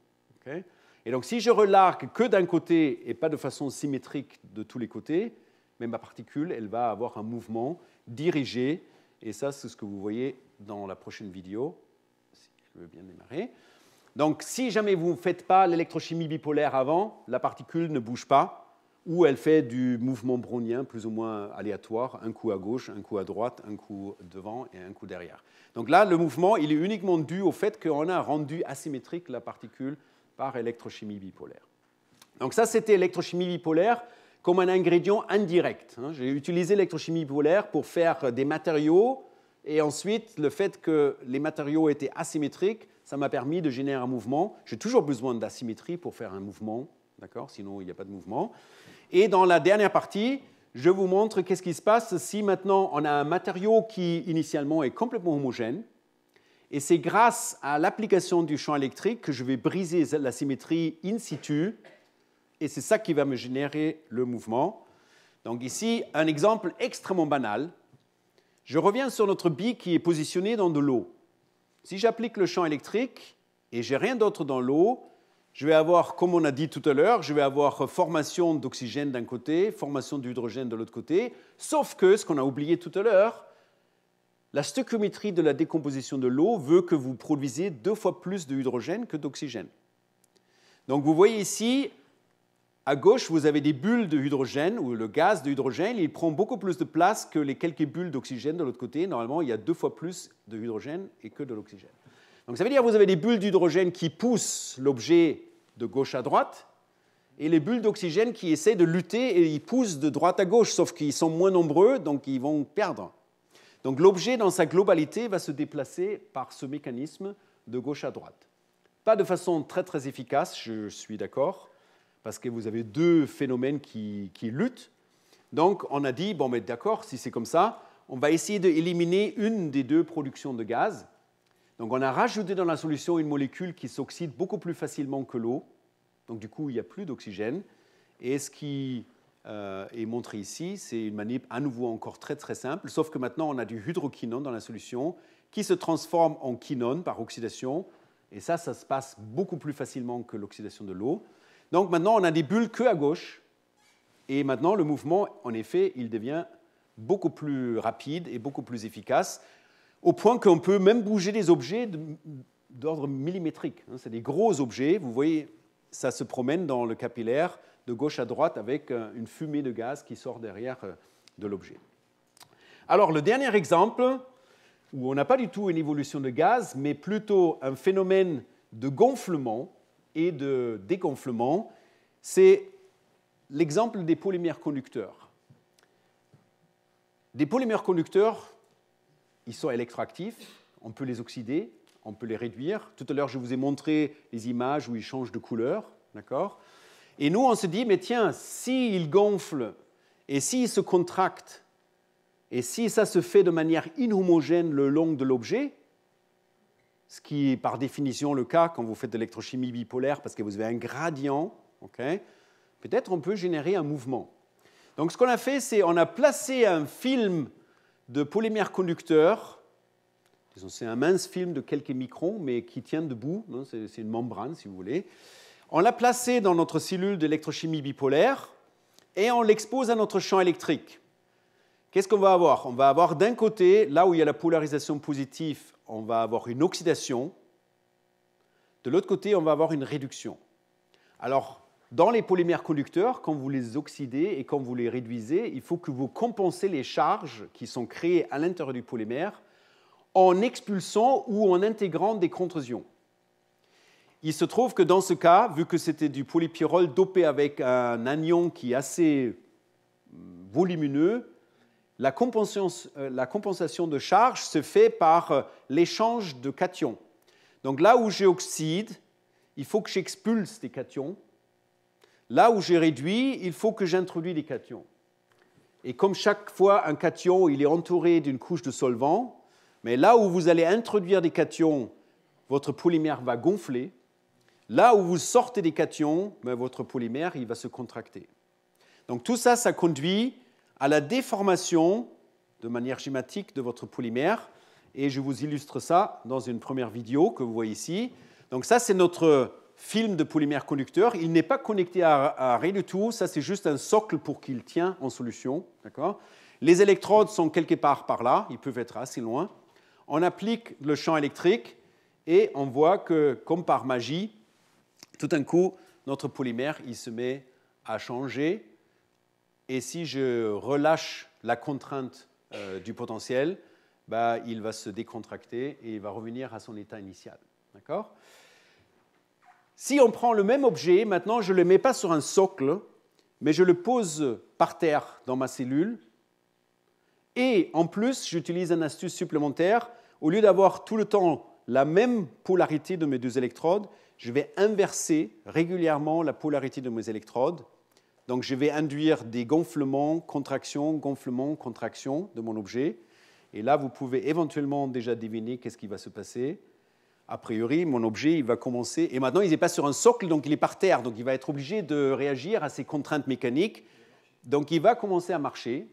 et donc si je relargue que d'un côté et pas de façon symétrique de tous les côtés, même ma particule, elle va avoir un mouvement dirigé. Et ça, c'est ce que vous voyez dans la prochaine vidéo, si je veux bien démarrer. Donc si jamais vous ne faites pas l'électrochimie bipolaire avant, la particule ne bouge pas ou elle fait du mouvement brownien plus ou moins aléatoire, un coup à gauche, un coup à droite, un coup devant et un coup derrière. Donc là, le mouvement, il est uniquement dû au fait qu'on a rendu asymétrique la particule par électrochimie bipolaire. Donc ça, c'était électrochimie bipolaire comme un ingrédient indirect. Hein. J'ai utilisé l'électrochimie bipolaire pour faire des matériaux, et ensuite, le fait que les matériaux étaient asymétriques ça m'a permis de générer un mouvement. J'ai toujours besoin d'asymétrie pour faire un mouvement, d'accord Sinon, il n'y a pas de mouvement. Et dans la dernière partie, je vous montre qu'est-ce qui se passe si maintenant on a un matériau qui initialement est complètement homogène. Et c'est grâce à l'application du champ électrique que je vais briser la symétrie in situ. Et c'est ça qui va me générer le mouvement. Donc ici, un exemple extrêmement banal. Je reviens sur notre bille qui est positionnée dans de l'eau si j'applique le champ électrique et j'ai rien d'autre dans l'eau, je vais avoir, comme on a dit tout à l'heure, je vais avoir formation d'oxygène d'un côté, formation d'hydrogène de l'autre côté, sauf que, ce qu'on a oublié tout à l'heure, la stoichiométrie de la décomposition de l'eau veut que vous produisiez deux fois plus d'hydrogène que d'oxygène. Donc vous voyez ici, à gauche, vous avez des bulles de hydrogène ou le gaz de hydrogène. Il prend beaucoup plus de place que les quelques bulles d'oxygène de l'autre côté. Normalement, il y a deux fois plus de hydrogène et que de l'oxygène. Donc ça veut dire que vous avez des bulles d'hydrogène qui poussent l'objet de gauche à droite et les bulles d'oxygène qui essaient de lutter et ils poussent de droite à gauche, sauf qu'ils sont moins nombreux, donc ils vont perdre. Donc l'objet dans sa globalité va se déplacer par ce mécanisme de gauche à droite. Pas de façon très très efficace, je suis d'accord, parce que vous avez deux phénomènes qui, luttent. Donc on a dit, bon, mais d'accord, si c'est comme ça, on va essayer d'éliminer une des deux productions de gaz. Donc on a rajouté dans la solution une molécule qui s'oxyde beaucoup plus facilement que l'eau. Donc du coup, il n'y a plus d'oxygène. Et ce qui euh, est montré ici, c'est une manip à nouveau encore très très simple, sauf que maintenant on a du hydroquinone dans la solution qui se transforme en quinone par oxydation. Et ça, ça se passe beaucoup plus facilement que l'oxydation de l'eau. Donc maintenant, on a des bulles que à gauche. Et maintenant, le mouvement, en effet, il devient beaucoup plus rapide et beaucoup plus efficace, au point qu'on peut même bouger des objets d'ordre millimétrique. Hein, c'est des gros objets. Vous voyez, ça se promène dans le capillaire de gauche à droite avec euh, une fumée de gaz qui sort derrière euh, de l'objet. Alors, le dernier exemple, où on n'a pas du tout une évolution de gaz, mais plutôt un phénomène de gonflement et de dégonflement, c'est l'exemple des polymères conducteurs. Des polymères conducteurs, ils sont électroactifs, on peut les oxyder, on peut les réduire. Tout à l'heure, je vous ai montré les images où ils changent de couleur, d'accord Et nous, on se dit, mais tiens, s'ils gonflent et s'ils se contractent, et si ça se fait de manière inhomogène le long de l'objet, ce qui est par définition le cas quand vous faites de l'électrochimie bipolaire parce que vous avez un gradient, peut-être on peut générer un mouvement. Donc ce qu'on a fait, c'est on a placé un film de polymère conducteur, c'est un mince film de quelques microns, mais qui tient debout, hein, c'est une membrane si vous voulez, on l'a placé dans notre cellule d'électrochimie bipolaire et on l'expose à notre champ électrique. Qu'est-ce qu'on va avoir On va avoir d'un côté, là où il y a la polarisation positive, on va avoir une oxydation. De l'autre côté, on va avoir une réduction. Alors, dans les polymères conducteurs, quand vous les oxydez et quand vous les réduisez, il faut que vous compensez les charges qui sont créées à l'intérieur du polymère en expulsant ou en intégrant des contre-ions. Il se trouve que dans ce cas, vu que c'était du polypyrrole dopé avec un anion qui est assez hum, volumineux, euh, la compensation, de charge se fait par euh, l'échange de cations. Donc là où j'oxyde, il faut que j'expulse des cations. Là où j'ai réduit, il faut que j'introduise des cations. Et comme chaque fois un cation, il est entouré d'une couche de solvant, mais là où vous allez introduire des cations, votre polymère va gonfler. Là où vous sortez des cations, ben, votre polymère, il va se contracter. Donc tout ça, ça conduit à la déformation de manière schématique de votre polymère. Et je vous illustre ça dans une première vidéo que vous voyez ici. Donc ça, c'est notre film de polymère conducteur. Il n'est pas connecté à, rien du tout. Ça, c'est juste un socle pour qu'il tient en solution. Les électrodes sont quelque part par là. Ils peuvent être assez loin. On applique le champ électrique et on voit que, comme par magie, tout d'un coup, notre polymère, il se met à changer et si je relâche la contrainte euh, du potentiel, bah, il va se décontracter et il va revenir à son état initial. D'accord Si on prend le même objet, maintenant je ne le mets pas sur un socle, mais je le pose par terre dans ma cellule. Et en plus, j'utilise une astuce supplémentaire. Au lieu d'avoir tout le temps la même polarité de mes deux électrodes, je vais inverser régulièrement la polarité de mes électrodes donc je vais induire des gonflements, contractions, gonflements, contractions de mon objet. Et là, vous pouvez éventuellement déjà deviner qu'est-ce qui va se passer. A priori, mon objet, il va commencer. Et maintenant, il n'est pas sur un socle, donc il est par terre. Donc il va être obligé de réagir à ces contraintes mécaniques. Donc il va commencer à marcher.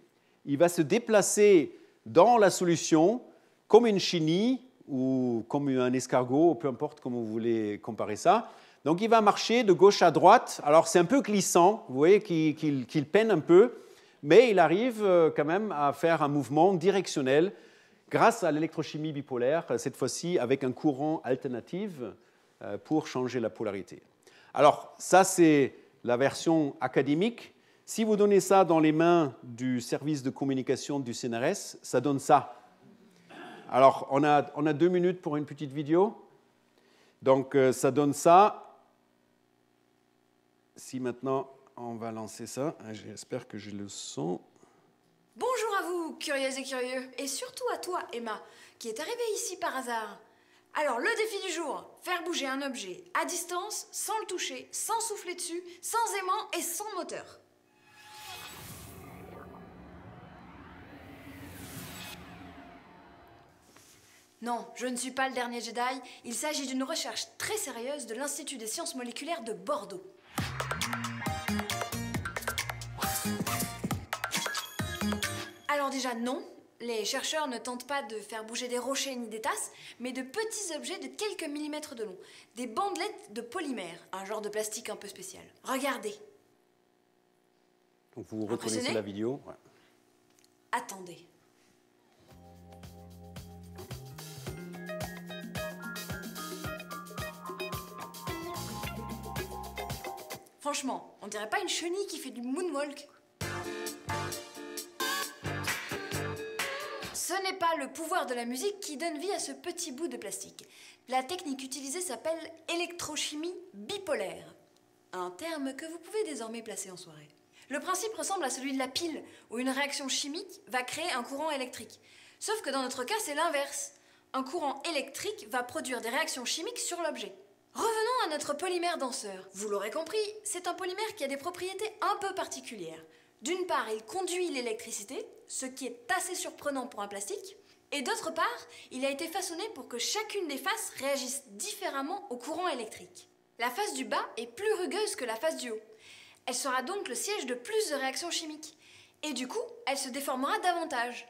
Il va se déplacer dans la solution comme une chenille ou comme un escargot, peu importe comment vous voulez comparer ça. Donc il va marcher de gauche à droite. Alors c'est un peu glissant, vous voyez qu'il peine un peu, mais il arrive euh, quand même à faire un mouvement directionnel grâce à l'électrochimie bipolaire, euh, cette fois-ci avec un courant alternatif euh, pour changer la polarité. Alors ça c'est la version académique. Si vous donnez ça dans les mains du service de communication du CNRS, ça donne ça. Alors on a deux minutes pour une petite vidéo. Donc ça donne ça si maintenant on va lancer ça, hein, j'espère que je le son. Bonjour à vous, curieuses et curieux, et surtout à toi, Emma, qui est arrivée ici par hasard. Alors, le défi du jour, faire bouger un objet à distance, sans le toucher, sans souffler dessus, sans aimant et sans moteur. Non, je ne suis pas le dernier Jedi, il s'agit d'une recherche très sérieuse de l'Institut des sciences moléculaires de Bordeaux. Alors déjà non, les chercheurs ne tentent pas de faire bouger des rochers ni des tasses, mais de petits objets de quelques millimètres de long. Des bandelettes de polymère, un genre de plastique un peu spécial. Regardez. Donc vous sur la vidéo Attendez. Franchement, on dirait pas une chenille qui fait du moonwalk. Ce n'est pas le pouvoir de la musique qui donne vie à ce petit bout de plastique. La technique utilisée s'appelle électrochimie bipolaire, un terme que vous pouvez désormais placer en soirée. Le principe ressemble à celui de la pile, où une réaction chimique va créer un courant électrique. Sauf que dans notre cas, c'est l'inverse. Un courant électrique va produire des réactions chimiques sur l'objet. Revenons notre polymère danseur. Vous l'aurez compris, c'est un polymère qui a des propriétés un peu particulières. D'une part, il conduit l'électricité, ce qui est assez surprenant pour un plastique, et d'autre part, il a été façonné pour que chacune des faces réagisse différemment au courant électrique. La face du bas est plus rugueuse que la face du haut. Elle sera donc le siège de plus de réactions chimiques, et du coup, elle se déformera davantage.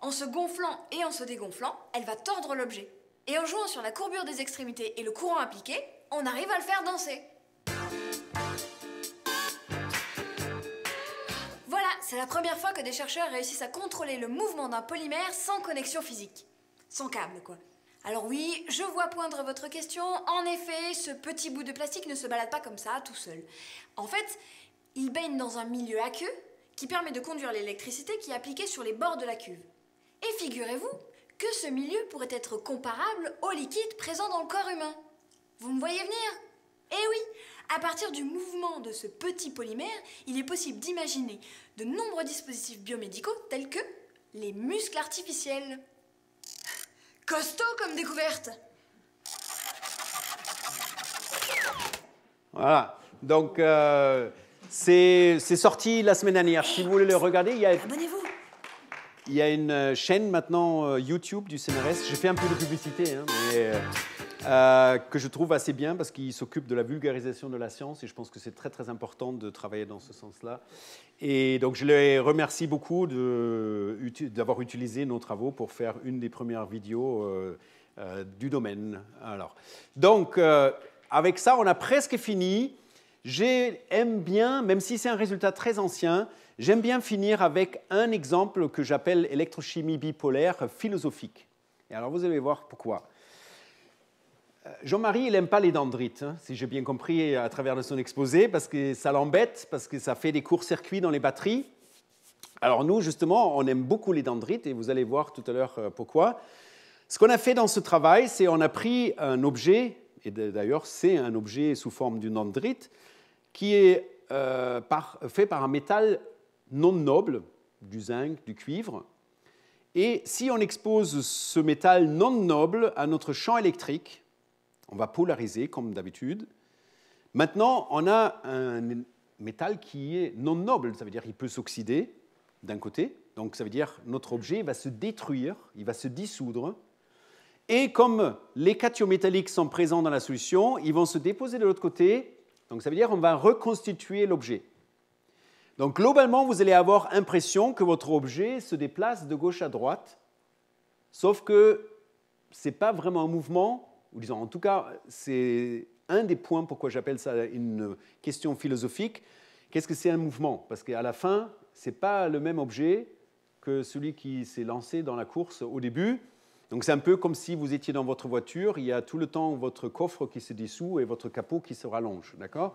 En se gonflant et en se dégonflant, elle va tordre l'objet. Et en jouant sur la courbure des extrémités et le courant appliqué, on arrive à le faire danser. Voilà, c'est la première fois que des chercheurs réussissent à contrôler le mouvement d'un polymère sans connexion physique. Sans câble, quoi. Alors oui, je vois poindre votre question. En effet, ce petit bout de plastique ne se balade pas comme ça, tout seul. En fait, il baigne dans un milieu aqueux qui permet de conduire l'électricité qui est appliquée sur les bords de la cuve. Et figurez-vous que ce milieu pourrait être comparable au liquide présent dans le corps humain. Vous me voyez venir Eh oui À partir du mouvement de ce petit polymère, il est possible d'imaginer de nombreux dispositifs biomédicaux tels que les muscles artificiels. Costaud comme découverte Voilà, donc euh, c'est sorti la semaine dernière. Si vous voulez le regarder, il y a... Abonnez-vous il y a une chaîne maintenant euh, YouTube du CNRS. J'ai fait un peu de publicité, hein, mais... Euh, euh, que je trouve assez bien parce qu'il s'occupe de la vulgarisation de la science et je pense que c'est très très important de travailler dans ce sens-là. Et donc je les remercie beaucoup d'avoir utilisé nos travaux pour faire une des premières vidéos euh, euh, du domaine. Alors, donc avec ça, on a presque fini. J'aime bien, même si c'est un résultat très ancien, j'aime bien finir avec un exemple que j'appelle électrochimie bipolaire philosophique. Et alors vous allez voir pourquoi. Euh, Jean-Marie, il n'aime pas les dendrites, hein, si j'ai bien compris euh, à travers son exposé, parce que ça l'embête, parce que ça fait des courts-circuits dans les batteries. Alors nous, justement, on aime beaucoup les dendrites, et vous allez voir tout à l'heure euh, pourquoi. Ce qu'on a fait dans ce travail, c'est qu'on a pris un objet, et d'ailleurs c'est un objet sous forme d'une dendrite, qui est fait par un métal non noble, du zinc, du cuivre. Et si on expose ce métal non noble à notre champ électrique, on va polariser comme d'habitude. Maintenant, on a un métal qui est non noble, ça veut dire qu'il peut s'oxyder d'un côté, donc ça veut dire que notre objet va se détruire, il va se dissoudre. Et comme les cations métalliques sont présents dans la solution, ils vont se déposer de l'autre côté, donc ça veut dire qu'on va reconstituer l'objet. Donc globalement, vous allez avoir l'impression que votre objet se déplace de gauche à droite, sauf que ce n'est pas vraiment un mouvement, ou disons, en tout cas, c'est un des points pourquoi j'appelle ça une euh, question philosophique. Qu'est-ce que c'est un mouvement Parce qu'à la fin, ce n'est pas le même objet que celui qui s'est lancé dans la course au début. Donc c'est un peu comme si vous étiez dans votre voiture, il y a tout le temps votre coffre qui se dissout et votre capot qui se rallonge, d'accord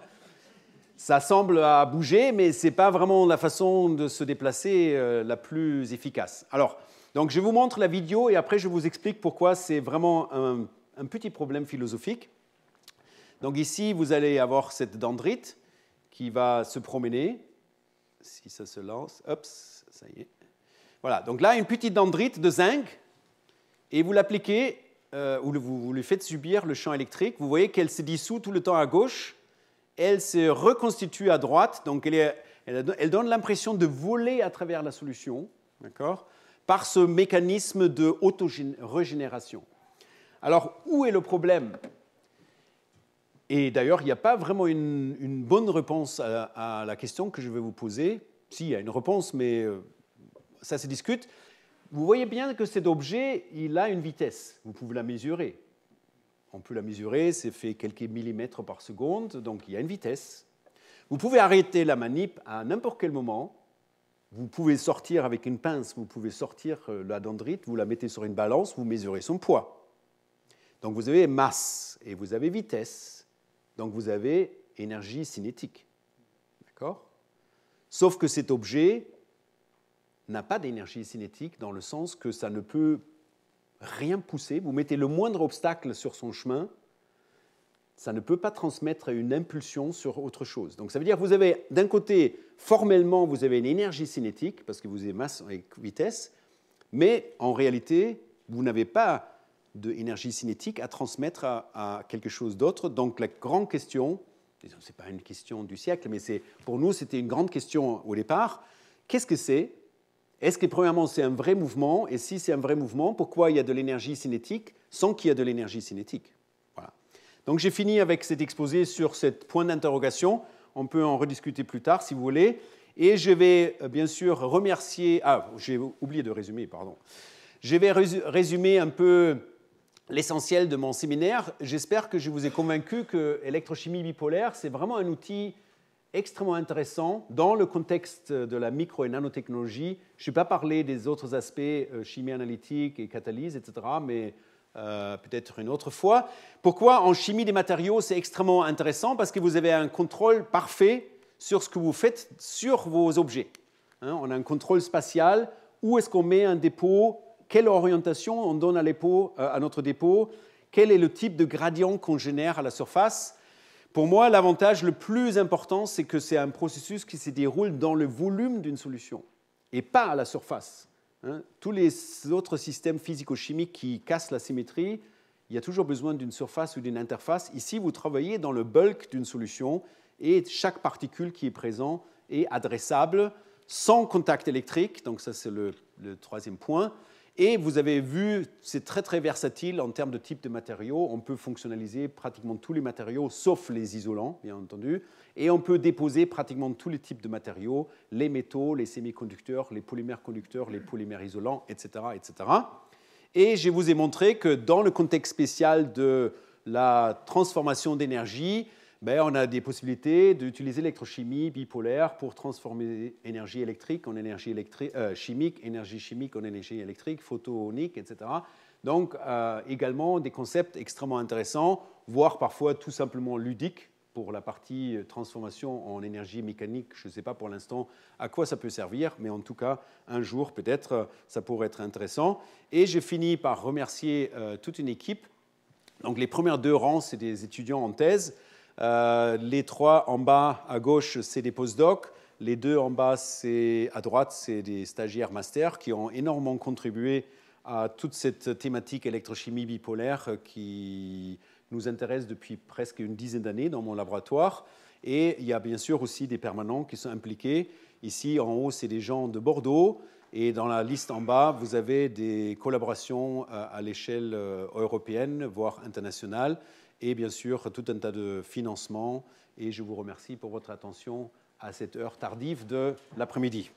Ça semble à bouger, mais ce n'est pas vraiment la façon de se déplacer euh, la plus efficace. Alors, donc je vous montre la vidéo et après je vous explique pourquoi c'est vraiment un, un petit problème philosophique. Donc ici, vous allez avoir cette dendrite qui va se promener. Si ça se lance, ça y est. Voilà, donc là, une petite dendrite de zinc, et vous l'appliquez, euh, ou vous, lui faites subir le champ électrique. Vous voyez qu'elle se dissout tout le temps à gauche, elle se reconstitue à droite, donc elle, donne l'impression de voler à travers la solution, par ce mécanisme de alors, où est le problème Et d'ailleurs, il n'y a pas vraiment une, bonne réponse à, à, la question que je vais vous poser. Si, il y a une réponse, mais euh, ça se discute. Vous voyez bien que cet objet, il a une vitesse. Vous pouvez la mesurer. On peut la mesurer, c'est fait quelques millimètres par seconde, donc il y a une vitesse. Vous pouvez arrêter la manip à n'importe quel moment. Vous pouvez sortir avec une pince, vous pouvez sortir euh, la dendrite, vous la mettez sur une balance, vous mesurez son poids. Donc vous avez masse et vous avez vitesse. Donc vous avez énergie cinétique. D'accord Sauf que cet objet n'a pas d'énergie cinétique dans le sens que ça ne peut rien pousser. Vous mettez le moindre obstacle sur son chemin, ça ne peut pas transmettre une impulsion sur autre chose. Donc ça veut dire que vous avez, d'un côté, formellement, vous avez une énergie cinétique, parce que vous avez masse et vitesse, mais en réalité, vous n'avez pas d'énergie cinétique à transmettre à, quelque chose d'autre. Donc la grande question, ce n'est pas une question du siècle, mais pour nous c'était une grande question au départ, qu'est-ce que c'est Est-ce que premièrement c'est un vrai mouvement Et si c'est un vrai mouvement, pourquoi il y a de l'énergie cinétique sans qu'il y ait de l'énergie cinétique Voilà. Donc j'ai fini avec cet exposé sur ce point d'interrogation. On peut en rediscuter plus tard si vous voulez. Et je vais euh, bien sûr remercier... Ah, j'ai oublié de résumer, pardon. Je vais résumer un peu l'essentiel de mon séminaire. J'espère que je vous ai convaincu que l'électrochimie bipolaire, c'est vraiment un outil extrêmement intéressant dans le contexte de la micro- et nanotechnologie. Je ne vais pas parler des autres aspects euh, chimie analytique et catalyse, etc., mais euh, peut-être une autre fois. Pourquoi en chimie des matériaux, c'est extrêmement intéressant Parce que vous avez un contrôle parfait sur ce que vous faites sur vos objets. Hein. on a un contrôle spatial. Où est-ce qu'on met un dépôt quelle orientation on donne à, euh, à notre dépôt, quel est le type de gradient qu'on génère à la surface. Pour moi, l'avantage le plus important, c'est que c'est un processus qui se déroule dans le volume d'une solution et pas à la surface. Hein. Tous les autres systèmes physico-chimiques qui cassent la symétrie, il y a toujours besoin d'une surface ou d'une interface. Ici, vous travaillez dans le bulk d'une solution et chaque particule qui est présente est adressable sans contact électrique, donc ça c'est le troisième point, et vous avez vu, c'est très très versatile en termes de type de matériaux. On peut fonctionnaliser pratiquement tous les matériaux, sauf les isolants, bien entendu. Et on peut déposer pratiquement tous les types de matériaux, les métaux, les semi-conducteurs, les polymères conducteurs, les polymères isolants, etc. etc. Et je vous ai montré que dans le contexte spécial de la transformation d'énergie, ben, on a des possibilités d'utiliser l'électrochimie bipolaire pour transformer énergie électrique en énergie euh, chimique, énergie chimique en énergie électrique, photonique, etc. Donc, euh, également des concepts extrêmement intéressants, voire parfois tout simplement ludiques pour la partie euh, transformation en énergie mécanique. Je ne sais pas pour l'instant à quoi ça peut servir, mais en tout cas, un jour, peut-être, ça pourrait être intéressant. Et je finis par remercier toute une équipe. Donc, les premières deux rangs, c'est des étudiants en thèse. Euh, les trois en bas à gauche, c'est des postdocs. Les deux en bas, à droite, c'est des stagiaires master qui ont énormément contribué à toute cette thématique électrochimie bipolaire qui nous intéresse depuis presque une dizaine d'années dans mon laboratoire. Et il y a bien sûr aussi des permanents qui sont impliqués. Ici, en haut, c'est des gens de Bordeaux. Et dans la liste en bas, vous avez des collaborations euh, à l'échelle euh, européenne, voire internationale et bien sûr tout un tas de financements. Et je vous remercie pour votre attention à cette heure tardive de l'après-midi.